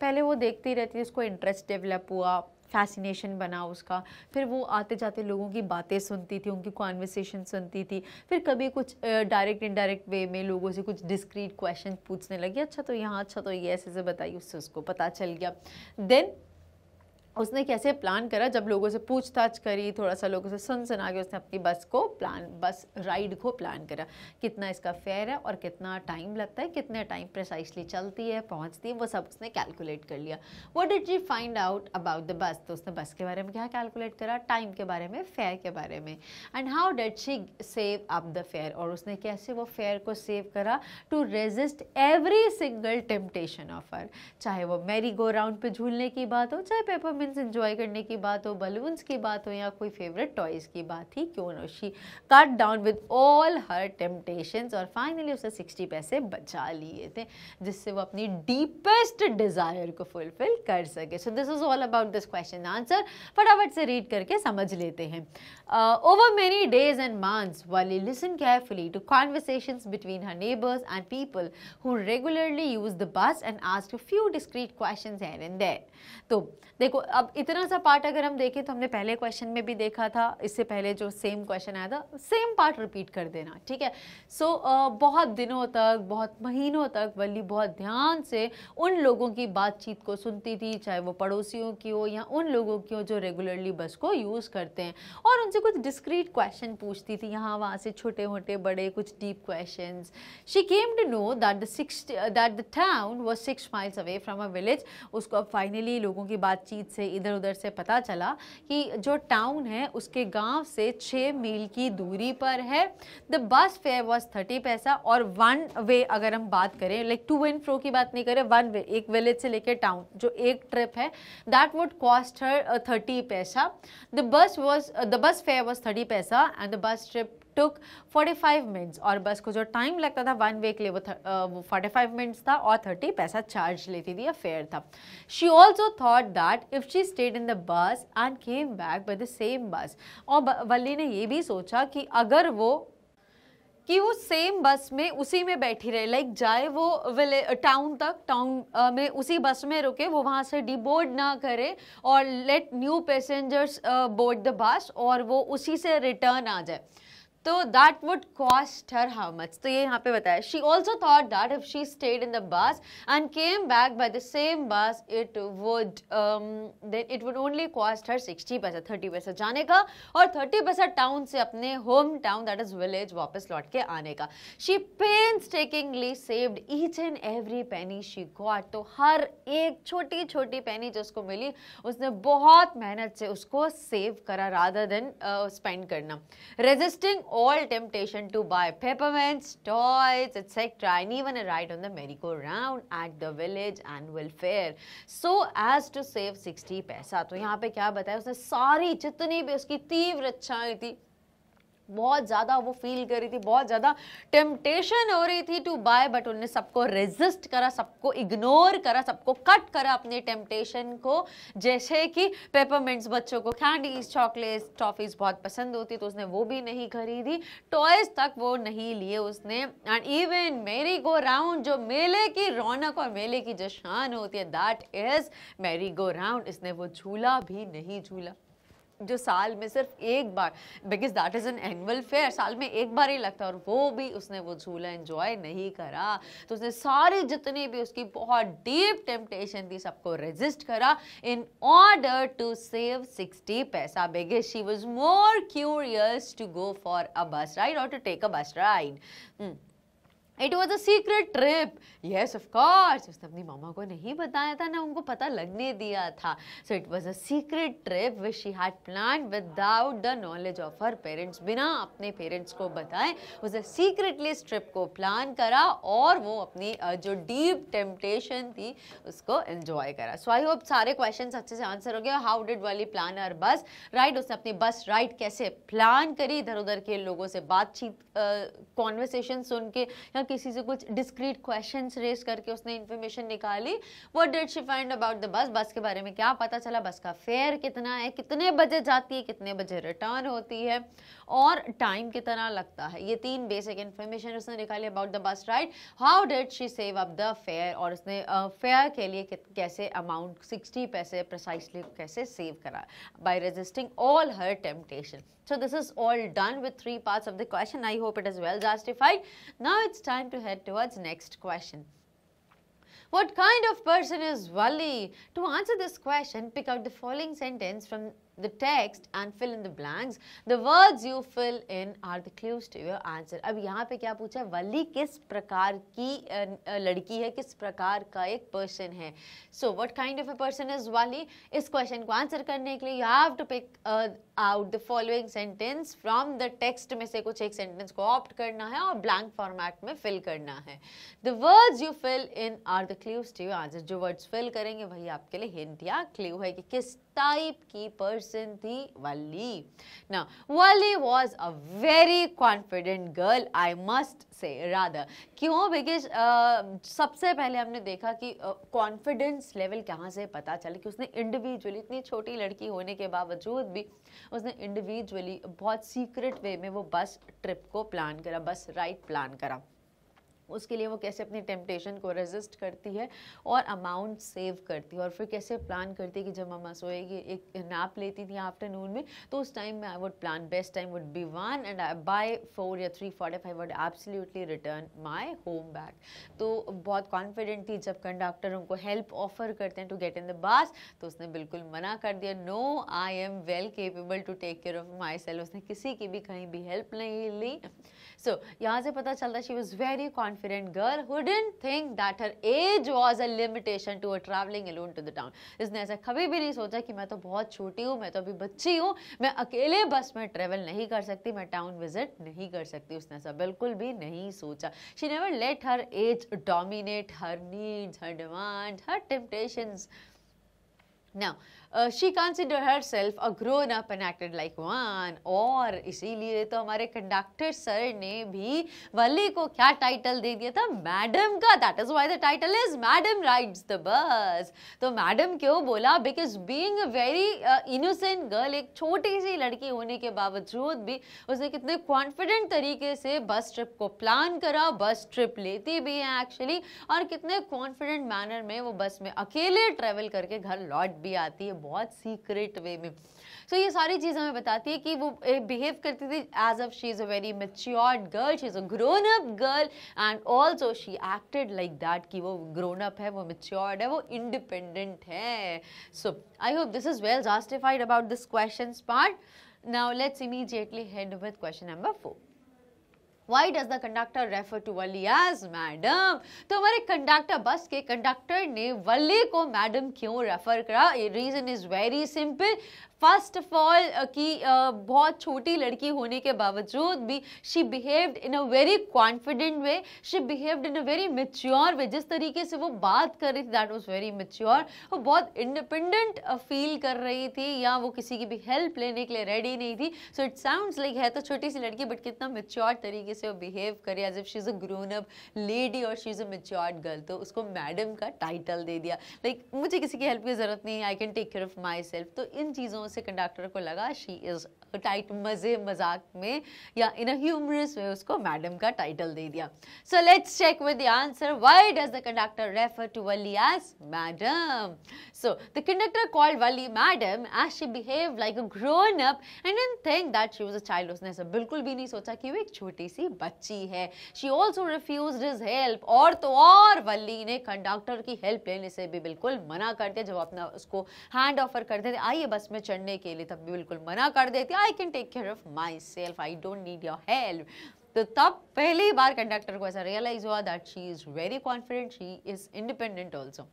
पहले वो देखती रहती है उसको इंटरेस्ट डेवलप हुआ फैसिनेशन बना उसका फिर वो आते जाते लोगों की बातें सुनती थी उनकी कॉन्वर्सेशन सुनती थी फिर कभी कुछ डायरेक्ट इनडायरेक्ट वे में लोगों से कुछ डिस्क्रीट क्वेश्चन पूछने लगी अच्छा तो यहाँ अच्छा तो ये ऐसे से बताइए उससे उसको पता चल गया देन उसने कैसे प्लान करा जब लोगों से पूछताछ करी थोड़ा सा लोगों से सुन सुना के उसने अपनी बस को प्लान बस राइड को प्लान करा कितना इसका फेयर है और कितना टाइम लगता है कितने टाइम प्रिसाइसली चलती है पहुंचती है वो सब उसने कैलकुलेट कर लिया वो did she find out about the bus तो उसने बस के बारे में क्या कैलकुलेट करा टाइम के बारे में फेयर के बारे में and how did she save up the fare और उसने कैसे वो फेयर को सेव करा to resist every single temptation offer चाहे वो मेरी गो राउंड पर झूलने की बात हो चाहे पेपर मोमेंट्स इंजॉय करने की बात हो बलून्स की बात हो या कोई फेवरेट टॉयज़ की बात ही क्यों no she cut down with all her temptations और फाइनली उसने सिक्सटी पैसे बचा लिए थे जिससे वो अपनी डीपेस्ट डिज़ायर को फुलफ़िल कर सके so this is all about this question answer फटाफट से रीड करके समझ लेते हैं over many days and months Valli listen carefully to conversation between her neighbours and people who regularly use the bus and ask few discreet question and and there. तो देखो अब इतना सा पार्ट अगर हम देखें तो हमने पहले क्वेश्चन में भी देखा था इससे पहले जो सेम क्वेश्चन आया था सेम पार्ट रिपीट कर देना ठीक है सो so, बहुत दिनों तक बहुत महीनों तक वली बहुत ध्यान से उन लोगों की बातचीत को सुनती थी चाहे वो पड़ोसियों की हो या उन लोगों की हो जो रेगुलरली बस को यूज़ करते हैं और उनसे कुछ डिस्क्रीट क्वेश्चन पूछती थी यहाँ वहाँ से छोटे मोटे बड़े कुछ deep question she came to know that that the town was six miles away from a village उसको अब फाइनली मिली लोगों की बातचीत से इधर उधर से पता चला कि जो टाउन है उसके गांव से छः मील की दूरी पर है the bus fare was thirty पैसा और वन वे अगर हम बात करें लाइक टू एंड फ्रो की बात नहीं करें वन वे एक विलेज से लेकर टाउन जो एक ट्रिप है that would cost her thirty paisa the bus was the bus fare was thirty paisa and the bus trip took 45 minutes और बस को जो टाइम लगता था वन वे के लिए वो, फोर्टी फाइव 45 मिनट्स था और 30 पैसा चार्ज लेती थी या फेयर था she also thought that if she stayed in the bus and came back by the same bus और वली ने ये भी सोचा कि अगर वो कि वो सेम बस में उसी में बैठी रहे लाइक जाए वो विले टाउन तक टाउन में उसी बस में रुके वो वहाँ से डिबोर्ड ना करे और let new passengers board the bus और वो उसी से रिटर्न आ जाए तो that would cost her how much तो ये यहाँ पे बताया she also thought that if she stayed in the bus and came back by the same bus it would then it would only cost her sixty paisa thirty paisa जाने का और thirty paisa town से अपने home town that is village वापस लौट के आने का she painstakingly saved each and every penny she got तो हर एक छोटी छोटी पैनी जो उसको मिली उसने बहुत मेहनत से उसको सेव करा राधर देन स्पेंड करना resisting all temptation to buy peppermints, toys, etc. and even a ride on the merry-go-round at the village annual fair so as to save 60 paisa. So, here what he बताया उसने सारी जितनी भी बहुत ज़्यादा वो feel कर रही थी बहुत ज़्यादा टेम्पटेशन हो रही थी टू बाय बट उनने सबको रेजिस्ट करा सबको इग्नोर करा सबको कट करा अपने टेम्पटेशन को जैसे कि पेपरमेंट्स बच्चों को कैंडीज चॉकलेट्स टॉफ़ीज़ बहुत पसंद होती तो उसने वो भी नहीं खरीदी टॉयज़ तक वो नहीं लिए उसने एंड इवन मेरी गो राउंड जो मेले की रौनक और मेले की जो होती है दैट इज़ मेरी गो राउंड इसने वो झूला भी नहीं झूला जो साल में सिर्फ एक बार because that is an annual fare साल में एक बार ही लगता है और वो भी उसने वो झूला एंजॉय नहीं करा तो उसने सारी जितनी भी उसकी बहुत डीप टेम्पटेशन थी सबको रेजिस्ट करा in order to save sixty paisa because she was more curious to go for a bus ride और to take a bus ride it was a secret trip yes of course उसने अपनी मामा को नहीं बताया था ना उनको पता लगने दिया था so it was a secret trip which she had plan without the knowledge of her parents बिना अपने पेरेंट्स को बताए उसने सीक्रेटली इस ट्रिप को प्लान करा और वो अपनी जो डीप टेम्पटेशन थी उसको एन्जॉय करा सो आई होप सारे क्वेश्चन अच्छे से आंसर हो गए how did Valli plan her bus ride उसने अपनी बस राइड कैसे प्लान करी इधर उधर के लोगों से बातचीत कॉन्वर्सेशन सुन के या किसी से कुछ डिस्क्रीट क्वेश्चन रेस करके उसने इन्फॉर्मेशन निकाली वो that she find about the bus bus के बारे में क्या पता चला बस का फेयर कितना है कितने बजे जाती है कितने बजे रिटर्न होती है और टाइम कितना लगता है ये तीन बेसिक इन्फॉर्मेशन उसने निकाली about the bus ride how did she save up the fare और उसने फेयर uh, के लिए कैसे अमाउंट सिक्सटी पैसे प्रसाइसली कैसे सेव करा by resisting all her temptation So this is all done with three parts of the question. I hope it is well justified. Now it's time to head towards next question. What kind of person is Wali? To answer this question, pick out the following sentence from the text and fill in the blanks. The words you fill in are the clues to your answer. अब यहाँ पे क्या पूछा है वली किस प्रकार की लड़की है किस प्रकार का एक पर्सन है so what kind of a person is Valli इस क्वेश्चन को आंसर करने के लिए you have to pick out the following sentence from the text में से कुछ एक सेंटेंस को ऑप्ट करना है और ब्लैंक फॉर्मेट में फिल करना है the words you fill in are the clues to answer जो वर्ड्स फिल करेंगे वही आपके लिए हिंट या क्ल्यू है कि किस टाइप की person Jacinthi Valli. Now, Valli was a very confident girl, I must say, rather. क्यों बिकॉज uh, सबसे पहले हमने देखा कि कॉन्फिडेंस uh, लेवल कहाँ से पता चले कि उसने इंडिविजुअली इतनी छोटी लड़की होने के बावजूद भी उसने इंडिविजुअली बहुत सीक्रेट वे में वो बस ट्रिप को प्लान करा बस राइट प्लान करा उसके लिए वो कैसे अपनी टेम्पटेशन को रेजिस्ट करती है और अमाउंट सेव करती है और फिर कैसे प्लान करती है कि जब मम्मा सोएगी एक नाप लेती थी आफ्टरनून में तो उस टाइम में I would plan best time would be one and I by four या three forty five would absolutely return my home back तो बहुत कॉन्फिडेंट थी जब कंडक्टर उनको हेल्प ऑफर करते हैं to get in the bus तो उसने बिल्कुल मना कर दिया no I am well capable to take care of myself उसने किसी की भी कहीं भी हेल्प नहीं ली सो यहाँ से पता चलता she was very confident girl who think that her age was a limitation to a travelling alone to the town इसने ऐसा कभी भी नहीं सोचा कि मैं तो बहुत छोटी हूँ मैं तो अभी बच्ची हूँ मैं अकेले बस में ट्रेवल नहीं कर सकती मैं टाउन विजिट नहीं कर सकती उसने ऐसा बिल्कुल भी नहीं सोचा she never let her age dominate her needs her demand her temptations Now, Uh, she considered herself a grown up and acted like one. और इसीलिए तो हमारे कंडक्टर सर ने भी वली को क्या टाइटल दे दिया था मैडम का that is why the title is madam rides the bus तो मैडम क्यों बोला because being very innocent girl एक छोटी सी लड़की होने के बावजूद भी उसने कितने कॉन्फिडेंट तरीके से बस ट्रिप को प्लान करा बस ट्रिप लेती भी है एक्चुअली और कितने कॉन्फिडेंट मैनर में वो बस में अकेले ट्रेवल करके घर लौट भी आती है बहुत सीक्रेट वे में सो so, ये सारी चीज़ हमें बताती है कि वो बिहेव eh, करती थी as if she is a very matured girl she is a grown up girl and also she acted like that कि वो ग्रोन अप है वो मेच्योर्ड है वो इंडिपेंडेंट है so I hope this is well justified about this question part now let's immediately head with question number four why does the conductor refer to Valli as madam तो हमारे conductor bus के conductor ने वली को madam क्यों refer करा reason is very simple first of all कि uh, बहुत छोटी लड़की होने के बावजूद भी she behaved in a very confident way she behaved in a very mature way जिस तरीके से वो बात कर रही थी दैट वॉज वेरी मेच्योर वो बहुत इंडिपेंडेंट फील uh, कर रही थी या वो किसी की भी हेल्प लेने के लिए रेडी नहीं थी सो इट साउंड लाइक है तो छोटी सी लड़की बट कितना मेच्योर तरीके से वो बिहेव करे as if she is a grown up lady और she is a matured girl तो उसको मैडम का टाइटल दे दिया लाइक like, मुझे किसी की हेल्प की ज़रूरत नहीं I can take care of myself तो इन चीज़ों से कंडक्टर को लगा शी इज़ टाइट तो मज़े मजाक में या इन ह्यूमरस में उसको मैडम का टाइटल दे दिया so let's check with the answer why does the conductor refer to Valli as madam so the conductor called Valli madam as she behave like a grown up and didn't think that she was a child उसने ऐसा बिल्कुल भी नहीं सोचा कि वो एक छोटी सी बच्ची है she also refused his help और तो और वली ने कंडक्टर की हेल्प लेने से भी बिल्कुल मना कर दिया जब अपना उसको हैंड ऑफर कर देते आइए बस में चढ़ने के लिए तब भी बिल्कुल मना कर देती I can take care of myself I don't need your help तो तब पहली बार कंडक्टर को ऐसा रियलाइज हुआ that she is very confident she is independent also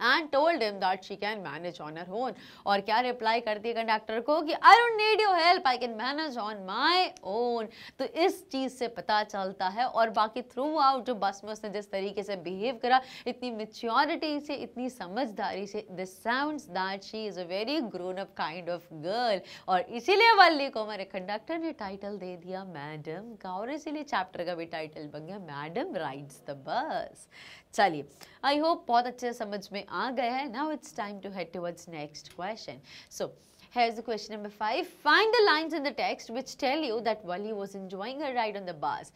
and told him that she can manage on her own. और क्या reply करती है कंडक्टर को कि I don't need your help I can manage on my own तो इस चीज़ से पता चलता है और बाकी थ्रू आउट जो बस में उसने जिस तरीके से बिहेव करा इतनी मेच्योरिटी से इतनी समझदारी से this sound that she is a very grown up kind of girl और इसीलिए वाली को हमारे कंडक्टर ने टाइटल दे दिया मैडम का और इसीलिए चैप्टर का भी टाइटल बन गया मैडम राइड्स द बस चलिए आई होप बहुत अच्छे समझ में आ गए हैं now it's time to head towards next question so Here's the question number five. Find the lines in the text which tell you that Wally was enjoying a ride on the bus.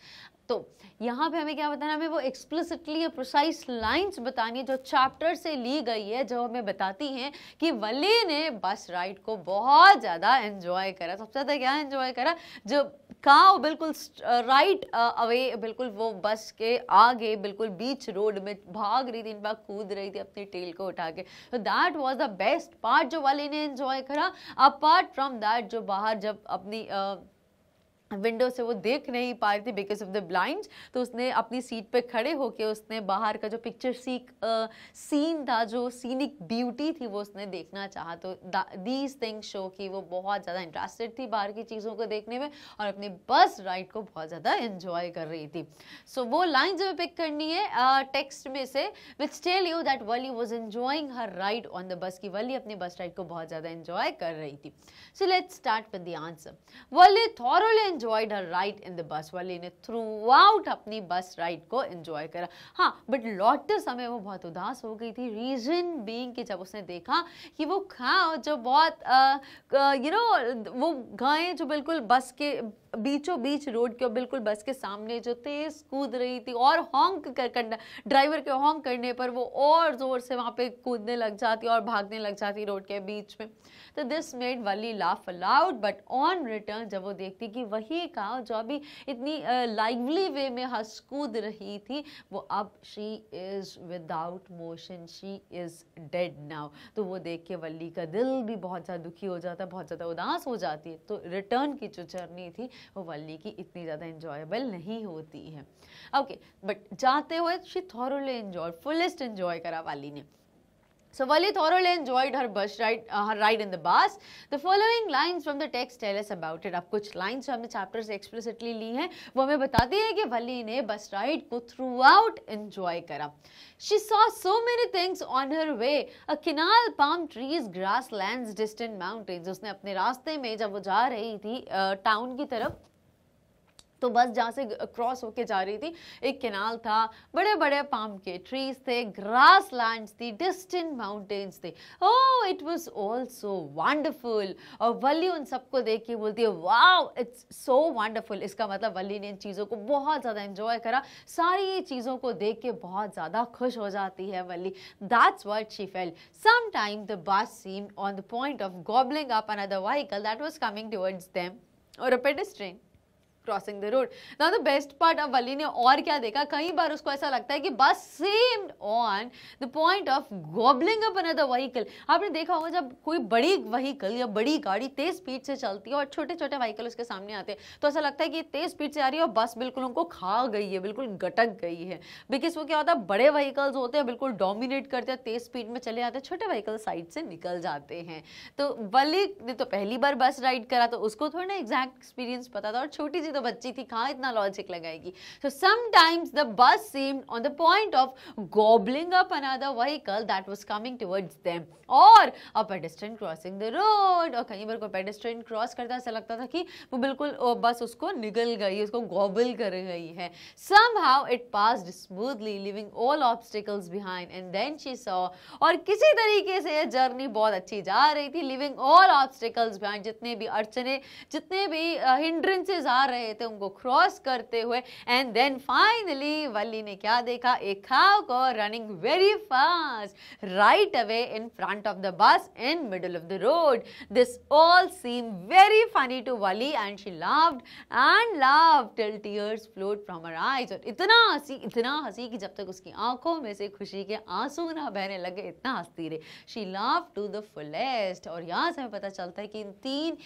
तो यहाँ पे हमें क्या बताना हमें वो explicitly प्रोसाइस lines बतानी है जो चैप्टर से ली गई है जो हमें बताती हैं कि वली ने बस राइड को बहुत ज़्यादा एंजॉय करा सबसे ज़्यादा क्या एंजॉय करा जो काव बिल्कुल राइट अवे बिल्कुल वो बस के आगे बिल्कुल बीच रोड में भाग रही थी इन बार कूद रही थी अपनी टेल को उठा के तो that was the best part जो वाले ने एंजॉय करा अपार्ट फ्रॉम दैट जो बाहर जब अपनी uh, विंडो से वो देख नहीं पा रही थी बिकॉज ऑफ द ब्लाइंड तो उसने अपनी सीट पे खड़े होके उसने बाहर का जो पिक्चर सीक सीन था जो सीनिक ब्यूटी थी वो उसने देखना चाहा तो दीज थिंग्स शो की वो बहुत ज़्यादा इंटरेस्टेड थी बाहर की चीज़ों को देखने में और अपनी बस राइड को बहुत ज़्यादा इंजॉय कर रही थी सो so, वो लाइन जो पिक करनी है टेक्स्ट uh, में से which tell you that Valli was enjoying her ride on the bus की वली अपनी बस राइड को बहुत ज़्यादा इंजॉय कर रही थी so let start with the answer Valli thoroughly enjoyed her ride in the bus Valli ने थ्रू आउट अपनी बस राइड को एंजॉय करा हाँ बट लौटते समय वो बहुत उदास हो गई थी रीजन being कि जब उसने देखा कि वो खा जो बहुत यू नो वो गायें जो बिल्कुल बस के बीचों बीच रोड के बिल्कुल बस के सामने जो तेज कूद रही थी और हॉन्क कर ड्राइवर के हॉन्क करने पर वो और ज़ोर से वहाँ पे कूदने लग जाती और भागने लग जाती रोड के बीच में तो this made Valli laugh aloud but on return जब वो देखती कि वही लेखिका जो अभी इतनी लाइवली वे में हंस कूद रही थी वो अब she is without motion she is dead now तो वो देख के वल्ली का दिल भी बहुत ज़्यादा दुखी हो जाता है बहुत ज़्यादा उदास हो जाती है तो रिटर्न की जो जर्नी थी वो वल्ली की इतनी ज़्यादा इंजॉयबल नहीं होती है ओके okay, बट जाते हुए she thoroughly enjoy fullest enjoy करा वाली ने So Vali thoroughly enjoyed her bus ride, uh, her ride in the bus. The following lines from the text tell us about it. अब कुछ lines जो हमने chapters explicitly ली हैं वो हमें बताती है कि Vali ने bus ride को throughout enjoy करा She saw so many things on her way. A canal, palm trees, grasslands, distant mountains. उसने अपने रास्ते में जब वो जा रही थी टाउन uh, की तरफ तो बस जहाँ से क्रॉस होके जा रही थी एक केनाल था बड़े बड़े पाम के ट्रीज थे ग्रास लैंड थी डिस्टेंट माउंटेन्स थे oh it was also wonderful और वली उन सबको देख के बोलती है वाव इट्स सो वंडरफुल इसका मतलब वली ने इन चीज़ों को बहुत ज़्यादा इंजॉय करा सारी चीज़ों को देख के बहुत ज़्यादा खुश हो जाती है Valli that's what she felt sometime the bus seem on the point of gobbling up another vehicle that was coming towards them और a pedestrian crossing the road ना द बेस्ट पार्ट अब वली ने और क्या देखा कई बार उसको ऐसा लगता है कि bus seem on the point of gobbling up another vehicle आपने देखा होगा जब कोई बड़ी वहीकल या बड़ी गाड़ी तेज स्पीड से चलती है और छोटे छोटे व्हीकल उसके सामने आते हैं तो ऐसा लगता है कि तेज स्पीड से आ रही है और बस बिल्कुल उनको खा गई है बिल्कुल गटक गई है बिकॉज वो क्या होता है बड़े व्हीकल्स होते हैं बिल्कुल डोमिनेट करते हैं तेज स्पीड में चले जाते हैं छोटे व्हीकल साइड से निकल जाते हैं तो वली ने तो पहली बार बस राइड करा तो उसको थोड़ा ना एग्जैक्ट एक्सपीरियंस पता था और छोटी तो बच्ची थी कहाँ इतना लॉजिक लगाएगी सो sometimes the bus seem on the point of gobbling up another vehicle that was coming towards them और a pedestrian crossing the road और कहीं बार कोई पेडेस्ट्रेन क्रॉस करता ऐसा लगता था कि वो बिल्कुल बस उसको निगल गई उसको गोबल कर गई है somehow it pass smoothly leaving all obstacles behind and then she saw और किसी तरीके से यह जर्नी बहुत अच्छी जा रही थी लिविंग ऑल ऑब्स्टिकल्स बिहाइंड जितने भी अड़चने जितने भी हिंड्रेंसेज आ रहे रहे थे उनको क्रॉस करते हुए एंड देन फाइनली वल्ली ने क्या देखा एक खाव को running very fast right away in front of the bus in middle of the road this all seem very funny to Valli and she laughed and laugh till tears float from her eyes और इतना हंसी इतना हंसी कि जब तक उसकी आंखों में से खुशी के आंसू ना बहने लगे इतना हंसती रही she laugh to the fullest और यहाँ से हमें पता चलता है कि इन तीन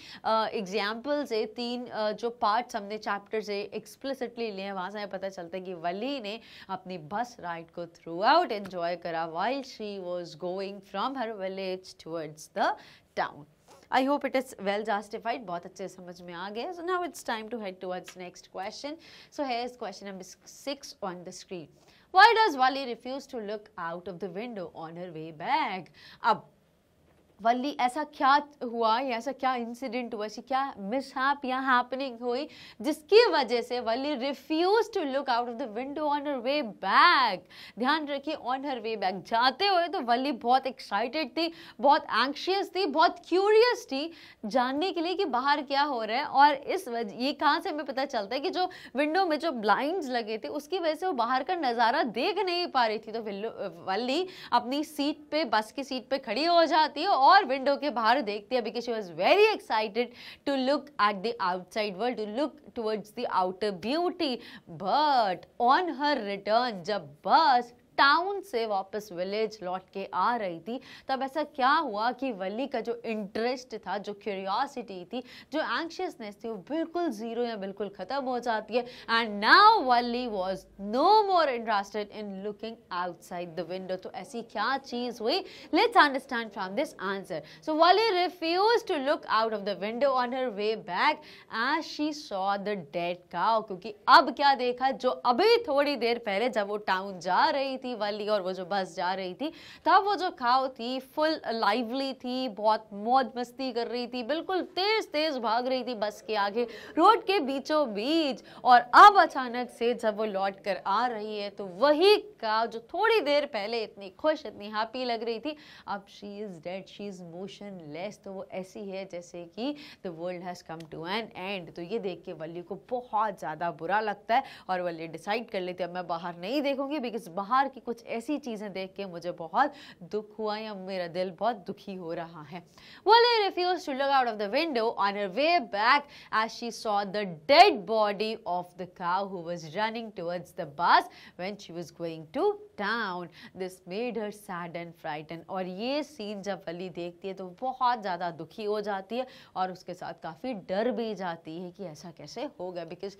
एग्जाम्पल से तीन uh, जो पार्ट्स हम हमने चैप्टर से एक्सप्लिसिटली लिए वहाँ से हमें पता चलता है कि वली ने अपनी बस राइड को थ्रू आउट एन्जॉय करा while she was going from her village towards the town I hope it is well justified बहुत अच्छे समझ में आ गया so now it's time to head towards next question so here question number six on the screen why does Valli refuse to look out of the window on her way back अब वल्ली ऐसा क्या हुआ या ऐसा क्या इंसिडेंट हुआ ऐसी क्या मिसहैप या हैपनिंग हुई जिसकी वजह से Valli refuse to look out of the window on her way back ध्यान रखिए ऑन हर वे बैक जाते हुए तो वल्ली बहुत एक्साइटेड थी बहुत एंक्शियस थी बहुत क्यूरियस थी जानने के लिए कि बाहर क्या हो रहा है और इस वजह ये कहाँ से हमें पता चलता है कि जो विंडो में जो ब्लाइंड लगे थे उसकी वजह से वो बाहर का नज़ारा देख नहीं पा रही थी तो वल्ली अपनी सीट पर बस की सीट पर खड़ी हो जाती है और विंडो के बाहर देखते हैं because she was very excited to look at the outside world to look towards the outer beauty but on her return जब बस टाउन से वापस विलेज लौट के आ रही थी तब ऐसा क्या हुआ कि वली का जो इंटरेस्ट था जो क्यूरियासिटी थी जो एंक्शियसनेस थी वो बिल्कुल ज़ीरो या बिल्कुल ख़त्म हो जाती है and now Valli was no more interested in looking outside the window तो ऐसी क्या चीज़ हुई let's understand from this answer so Valli refuse to look out of the window on her way back as she saw the dead cow क्योंकि अब क्या देखा जो अभी थोड़ी देर पहले जब वो टाउन जा रही थी थी वाली और वो जो बस जा रही थी तब वो जो खाओ थी फुल लाइवली थी बहुत मौज मस्ती कर रही थी बिल्कुल तेज तेज भाग रही थी बस के आगे रोड के बीचों बीच और अब अचानक से जब वो लौट कर आ रही है तो वही का जो थोड़ी देर पहले इतनी खुश इतनी हैप्पी लग रही थी अब she is dead she is motionless तो वो ऐसी है जैसे कि the world has come to an end तो ये देख के वल्ली को बहुत ज़्यादा बुरा लगता है और वल्ली डिसाइड कर लेती है अब मैं बाहर नहीं देखूंगी बिकॉज बाहर कि कुछ ऐसी चीज़ें देख के मुझे बहुत दुख हुआ या मेरा दिल बहुत दुखी हो रहा है Valli refuse to look out of the window on her way back as she saw the dead body of the cow who was running towards the bus when she was going to down. This made her sad and frightened. और ये scene जब वली देखती है तो बहुत ज़्यादा दुखी हो जाती है और उसके साथ काफ़ी डर भी जाती है कि ऐसा कैसे होगा because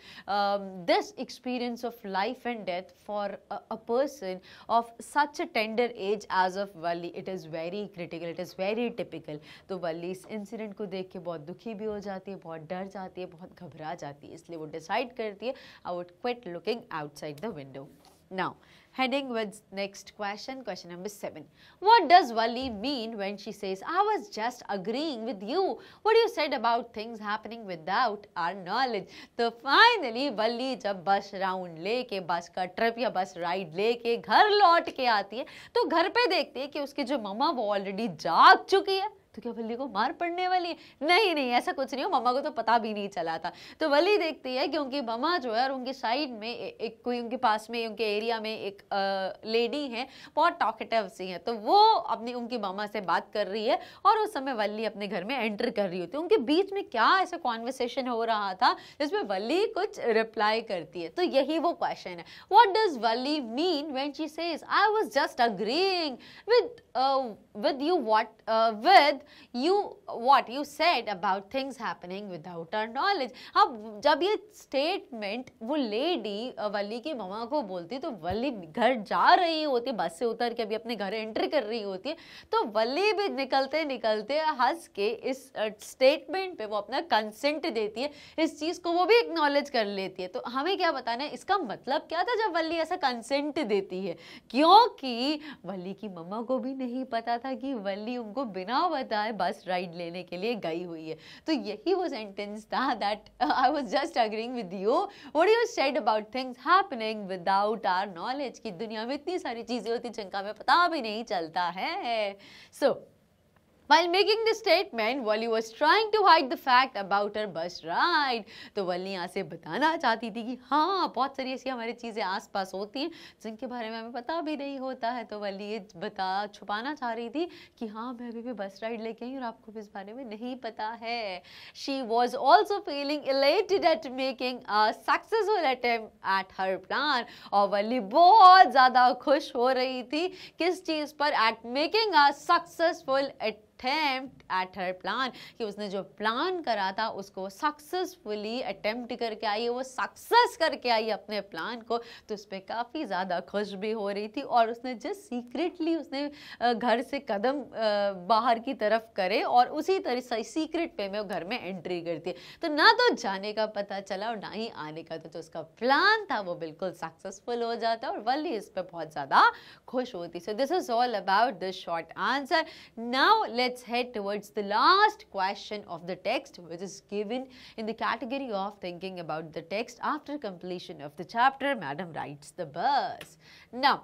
this experience of life and death for a person of such a tender age age of Valli it is very critical it is very typical तो वली इस इंसिडेंट को देख के बहुत दुखी भी हो जाती है बहुत डर जाती है बहुत घबरा जाती है इसलिए वो डिसाइड करती है I would quit looking outside the window Now, heading with next question, question number 7. What does Wali mean when she says, I was just agreeing with you. What you said about things happening without our knowledge. So finally, Wali जब bus round लेके bus का trip या bus ride लेके घर लौट के आती है तो घर पे देखती है कि उसकी जो ममा वो ऑलरेडी जाग चुकी है तो क्या वल्ली को मार पड़ने वाली है नहीं नहीं ऐसा कुछ नहीं हो मम्मा को तो पता भी नहीं चला था तो वली देखती है कि उनकी मम्मा जो है उनकी साइड में एक कोई उनके पास में उनके एरिया में एक आ, लेडी है बहुत टॉकेटिव सी है तो वो अपनी उनकी मम्मा से बात कर रही है और उस समय वल्ली अपने घर में एंटर कर रही होती है उनके बीच में क्या ऐसा कॉन्वर्सेशन हो रहा था जिसमें वल्ली कुछ रिप्लाई करती है तो यही वो क्वेश्चन है what does Valli mean when she says I was just agreeing with with you what with you what you said about things happening without our knowledge अब जब ये स्टेटमेंट वो लेडी वली की ममा को बोलती तो वली घर जा रही होती बस से उतर के अभी अपने घर एंटर कर रही होती है तो वली भी निकलते निकलते हंस के इस स्टेटमेंट पे वो अपना कंसेंट देती है इस चीज़ को वो भी एक्नॉलेज कर लेती है तो हमें क्या बताना है इसका मतलब क्या था जब वली ऐसा कंसेंट देती है क्योंकि वली की मम्मा को भी नहीं पता था कि वली उनको बिना बता है बस राइड लेने के लिए गई हुई है तो यही वो सेंटेंस था that I was just agreeing with you what you said about things happening without our knowledge की दुनिया में इतनी सारी चीज़ें होती जिनका हमें पता भी नहीं चलता है सो so, While making the statement, Wally was trying to hide the fact about her bus ride. तो वल्ली यहाँ से बताना चाहती थी कि हाँ बहुत सारी ऐसी हमारी चीज़ें आसपास होती हैं जिनके बारे में हमें पता भी नहीं होता है तो वल्ली ये बता छुपाना चाह रही थी कि हाँ मैं अभी भी बस राइड लेके आई और आपको भी इस बारे में नहीं पता है she was also feeling elated at making successful attempt at her plan और वल्ली बहुत ज़्यादा खुश हो रही थी किस चीज़ पर at making a successful attempt at her plan कि उसने जो प्लान करा था उसको सक्सेसफुली अटैम्प्ट करके आई वो सक्सेस करके आई अपने प्लान को तो उस पर काफ़ी ज़्यादा खुश भी हो रही थी और उसने जस्ट सीक्रेटली उसने घर से कदम बाहर की तरफ करे और उसी तरह से सीक्रेट पे में वो घर में एंट्री करती है तो ना तो जाने का पता चला और ना ही आने का तो, तो उसका प्लान था वो बिल्कुल सक्सेसफुल हो जाता और वल्ली इस पर बहुत ज़्यादा खुश होती so this is all about this short answer now ले let's head towards the last question of the text which is given in the category of thinking about the text after completion of the chapter madam writes the verse now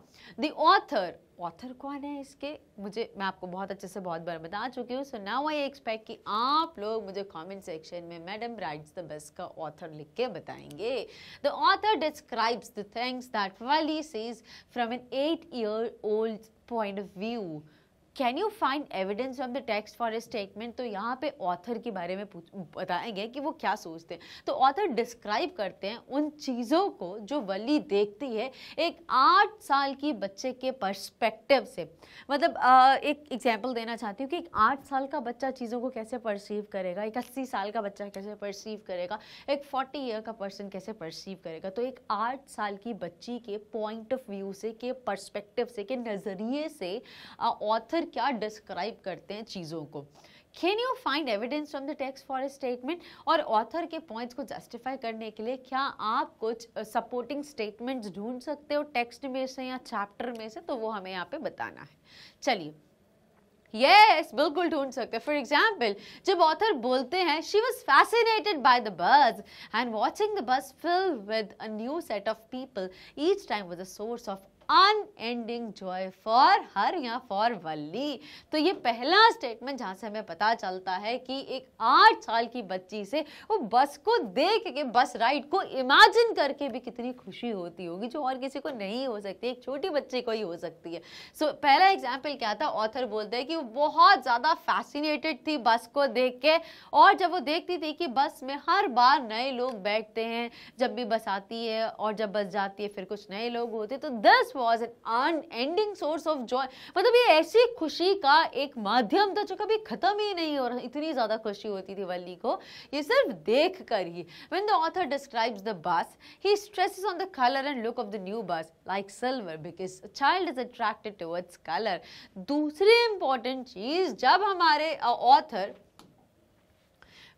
the author author kaun hai iske mujhe main aapko bahut acche se bahut bar bata chuki hu so now i expect ki aap log mujhe comment section mein madam writes the verse ka author likh ke batayenge the author describes the things that wally says from an 8 year old point of view can you find evidence of the text for a statement तो यहाँ पे author के बारे में बताएंगे कि वो क्या सोचते हैं तो ऑथर डिस्क्राइब करते हैं उन चीज़ों को जो वली देखती है एक आठ साल की बच्चे के परस्पेक्टिव से मतलब आ, एक एग्जाम्पल देना चाहती हूँ कि एक आठ साल का बच्चा चीज़ों को कैसे परसीव करेगा एक अस्सी साल का बच्चा कैसे परसीव करेगा एक फोर्टी ईयर का पर्सन कैसे परसीव करेगा तो एक आठ साल की बच्ची के पॉइंट ऑफ व्यू से के परस्पेक्टिव से के नज़रिए से ऑथर बेहतर क्या डिस्क्राइब करते हैं चीज़ों को can you find evidence from the text for statement और ऑथर के पॉइंट्स को जस्टिफाई करने के लिए क्या आप कुछ सपोर्टिंग स्टेटमेंट्स ढूंढ सकते हो टेक्स्ट में से या चैप्टर में से तो वो हमें यहाँ पे बताना है चलिए यस yes, बिल्कुल ढूंढ सकते हैं फॉर एग्जाम्पल जब ऑथर बोलते हैं she was fascinated by the birds and watching the bus fill with a new set of people each time was a source of unending joy for her या for वल्ली तो ये पहला statement जहाँ से हमें पता चलता है कि एक आठ साल की बच्ची से वो बस को देख के बस राइड को इमेजिन करके भी कितनी खुशी होती होगी जो और किसी को नहीं हो सकती एक छोटी बच्चे को ही हो सकती है सो so, पहला एग्जाम्पल क्या था ऑथर बोलते हैं कि वो बहुत ज़्यादा फैसिनेटेड थी बस को देख के और जब वो देखती थी कि बस में हर बार नए लोग बैठते हैं जब भी बस आती है और जब बस जाती है फिर कुछ नए लोग होते तो this was an unending source of joy मतलब ये ऐसी खुशी का एक माध्यम था जो कभी ख़त्म ही नहीं हो रहा इतनी ज़्यादा खुशी होती थी वल्ली को ये सिर्फ देख कर ही when the author describes the bus he stress on the colour and look of the new bus like silver because child is attracted towards colour दूसरी इंपॉर्टेंट चीज़ जब हमारे author uh,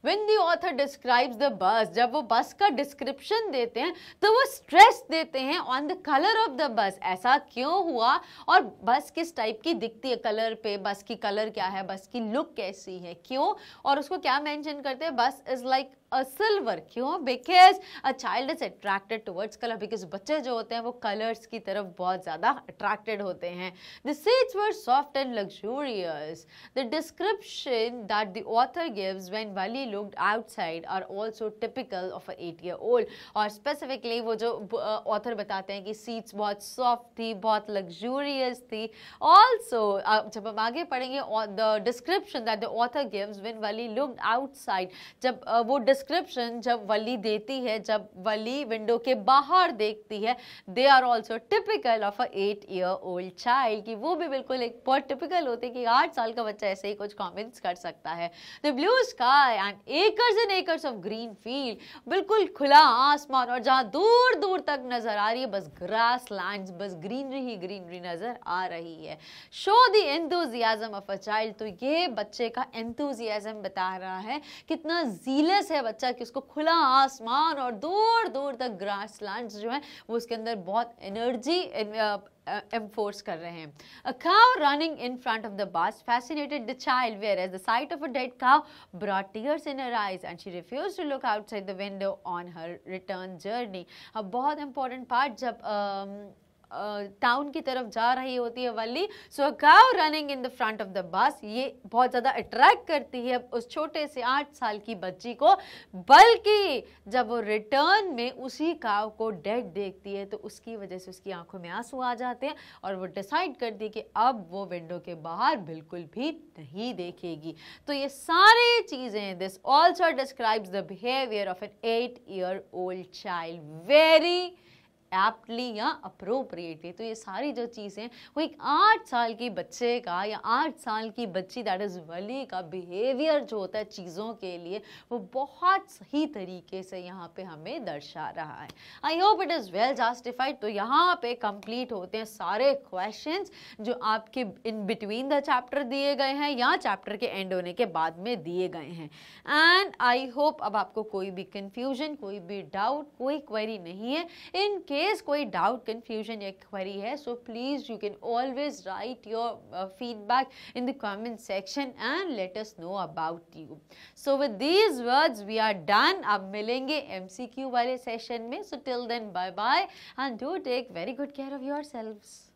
when the author describes the bus जब वो बस का description देते हैं तो वो स्ट्रेस देते हैं on the colour of the bus ऐसा क्यों हुआ और बस किस टाइप की दिखती है कलर पे बस की कलर क्या है बस की लुक कैसी है क्यों और उसको क्या मैंशन करते हैं बस इज़ लाइक असल वर्क क्यों because a child is attracted towards colour because बच्चे जो होते हैं वो कलर्स की तरफ बहुत ज़्यादा अट्रैक्टेड होते हैं the seats were soft and luxurious the description that the author gives when Valli looked outside are also typical of eight year old और स्पेसिफिकली वो जो ऑथर uh, बताते हैं कि सीट्स बहुत सॉफ्ट थी बहुत लग्जूरियस थी ऑल्सो uh, जब हम आगे पढ़ेंगे the description that the author gives when Valli looked outside जब uh, वो डिस्क डिस्क्रिप्शन जब वली देती है जब वली विंडो के बाहर देखती है they are also typical of a eight year old child कि वो भी बिल्कुल एक बहुत टिपिकल होते कि आठ साल का बच्चा ऐसे ही कुछ कॉमेंट्स कर सकता है the blue sky and acres and acres of green field बिल्कुल खुला आसमान और जहाँ दूर दूर तक नजर आ रही है बस ग्रास लैंड बस ग्रीनरी ही ग्रीनरी नजर आ रही है show the enthusiasm of a child तो ये बच्चे का एंथोजियाजम बता रहा है कितना जीलस है अच्छा कि उसको खुला आसमान और दूर दूर तक ग्रास लैंड जो है वो उसके अंदर बहुत एनर्जी एम्फोर्स uh, uh, कर रहे हैं a cow running in front of the bus fascinated the child whereas the sight of a dead cow brought tears in her eyes and she refuse to look outside the window on her return journey अब बहुत important part जब um, town की तरफ जा रही होती है Valli so cow running in the front of the bus ये बहुत ज़्यादा अट्रैक्ट करती है उस छोटे से आठ साल की बच्ची को बल्कि जब वो रिटर्न में उसी काव को डेड देखती है तो उसकी वजह से उसकी आंखों में आंसू आ जाते हैं और वो डिसाइड करती है कि अब वो विंडो के बाहर बिल्कुल भी नहीं देखेगी तो ये सारी चीज़ें this also describes the behaviour of an eight year old child very aptly या अप्रोप्रिएटली तो ये सारी जो चीज़ें वो एक आठ साल के बच्चे का या आठ साल की बच्ची दैट इज़ वली का बिहेवियर जो होता है चीज़ों के लिए वो बहुत सही तरीके से यहाँ पे हमें दर्शा रहा है I hope it is well justified तो यहाँ पे कंप्लीट होते हैं सारे क्वेश्चन जो आपके इन बिटवीन द चैप्टर दिए गए हैं या चैप्टर के एंड होने के बाद में दिए गए हैं एंड आई होप अब आपको कोई भी कन्फ्यूजन कोई भी डाउट कोई क्वेरी नहीं है इन केस केस कोई डाउट कंफ्यूजन या क्वेरी है so please you can always write your feedback in the comment section and let us know about you so with these words we are done अब मिलेंगे MCQ वाले session में so till then bye bye and do take very good care of your self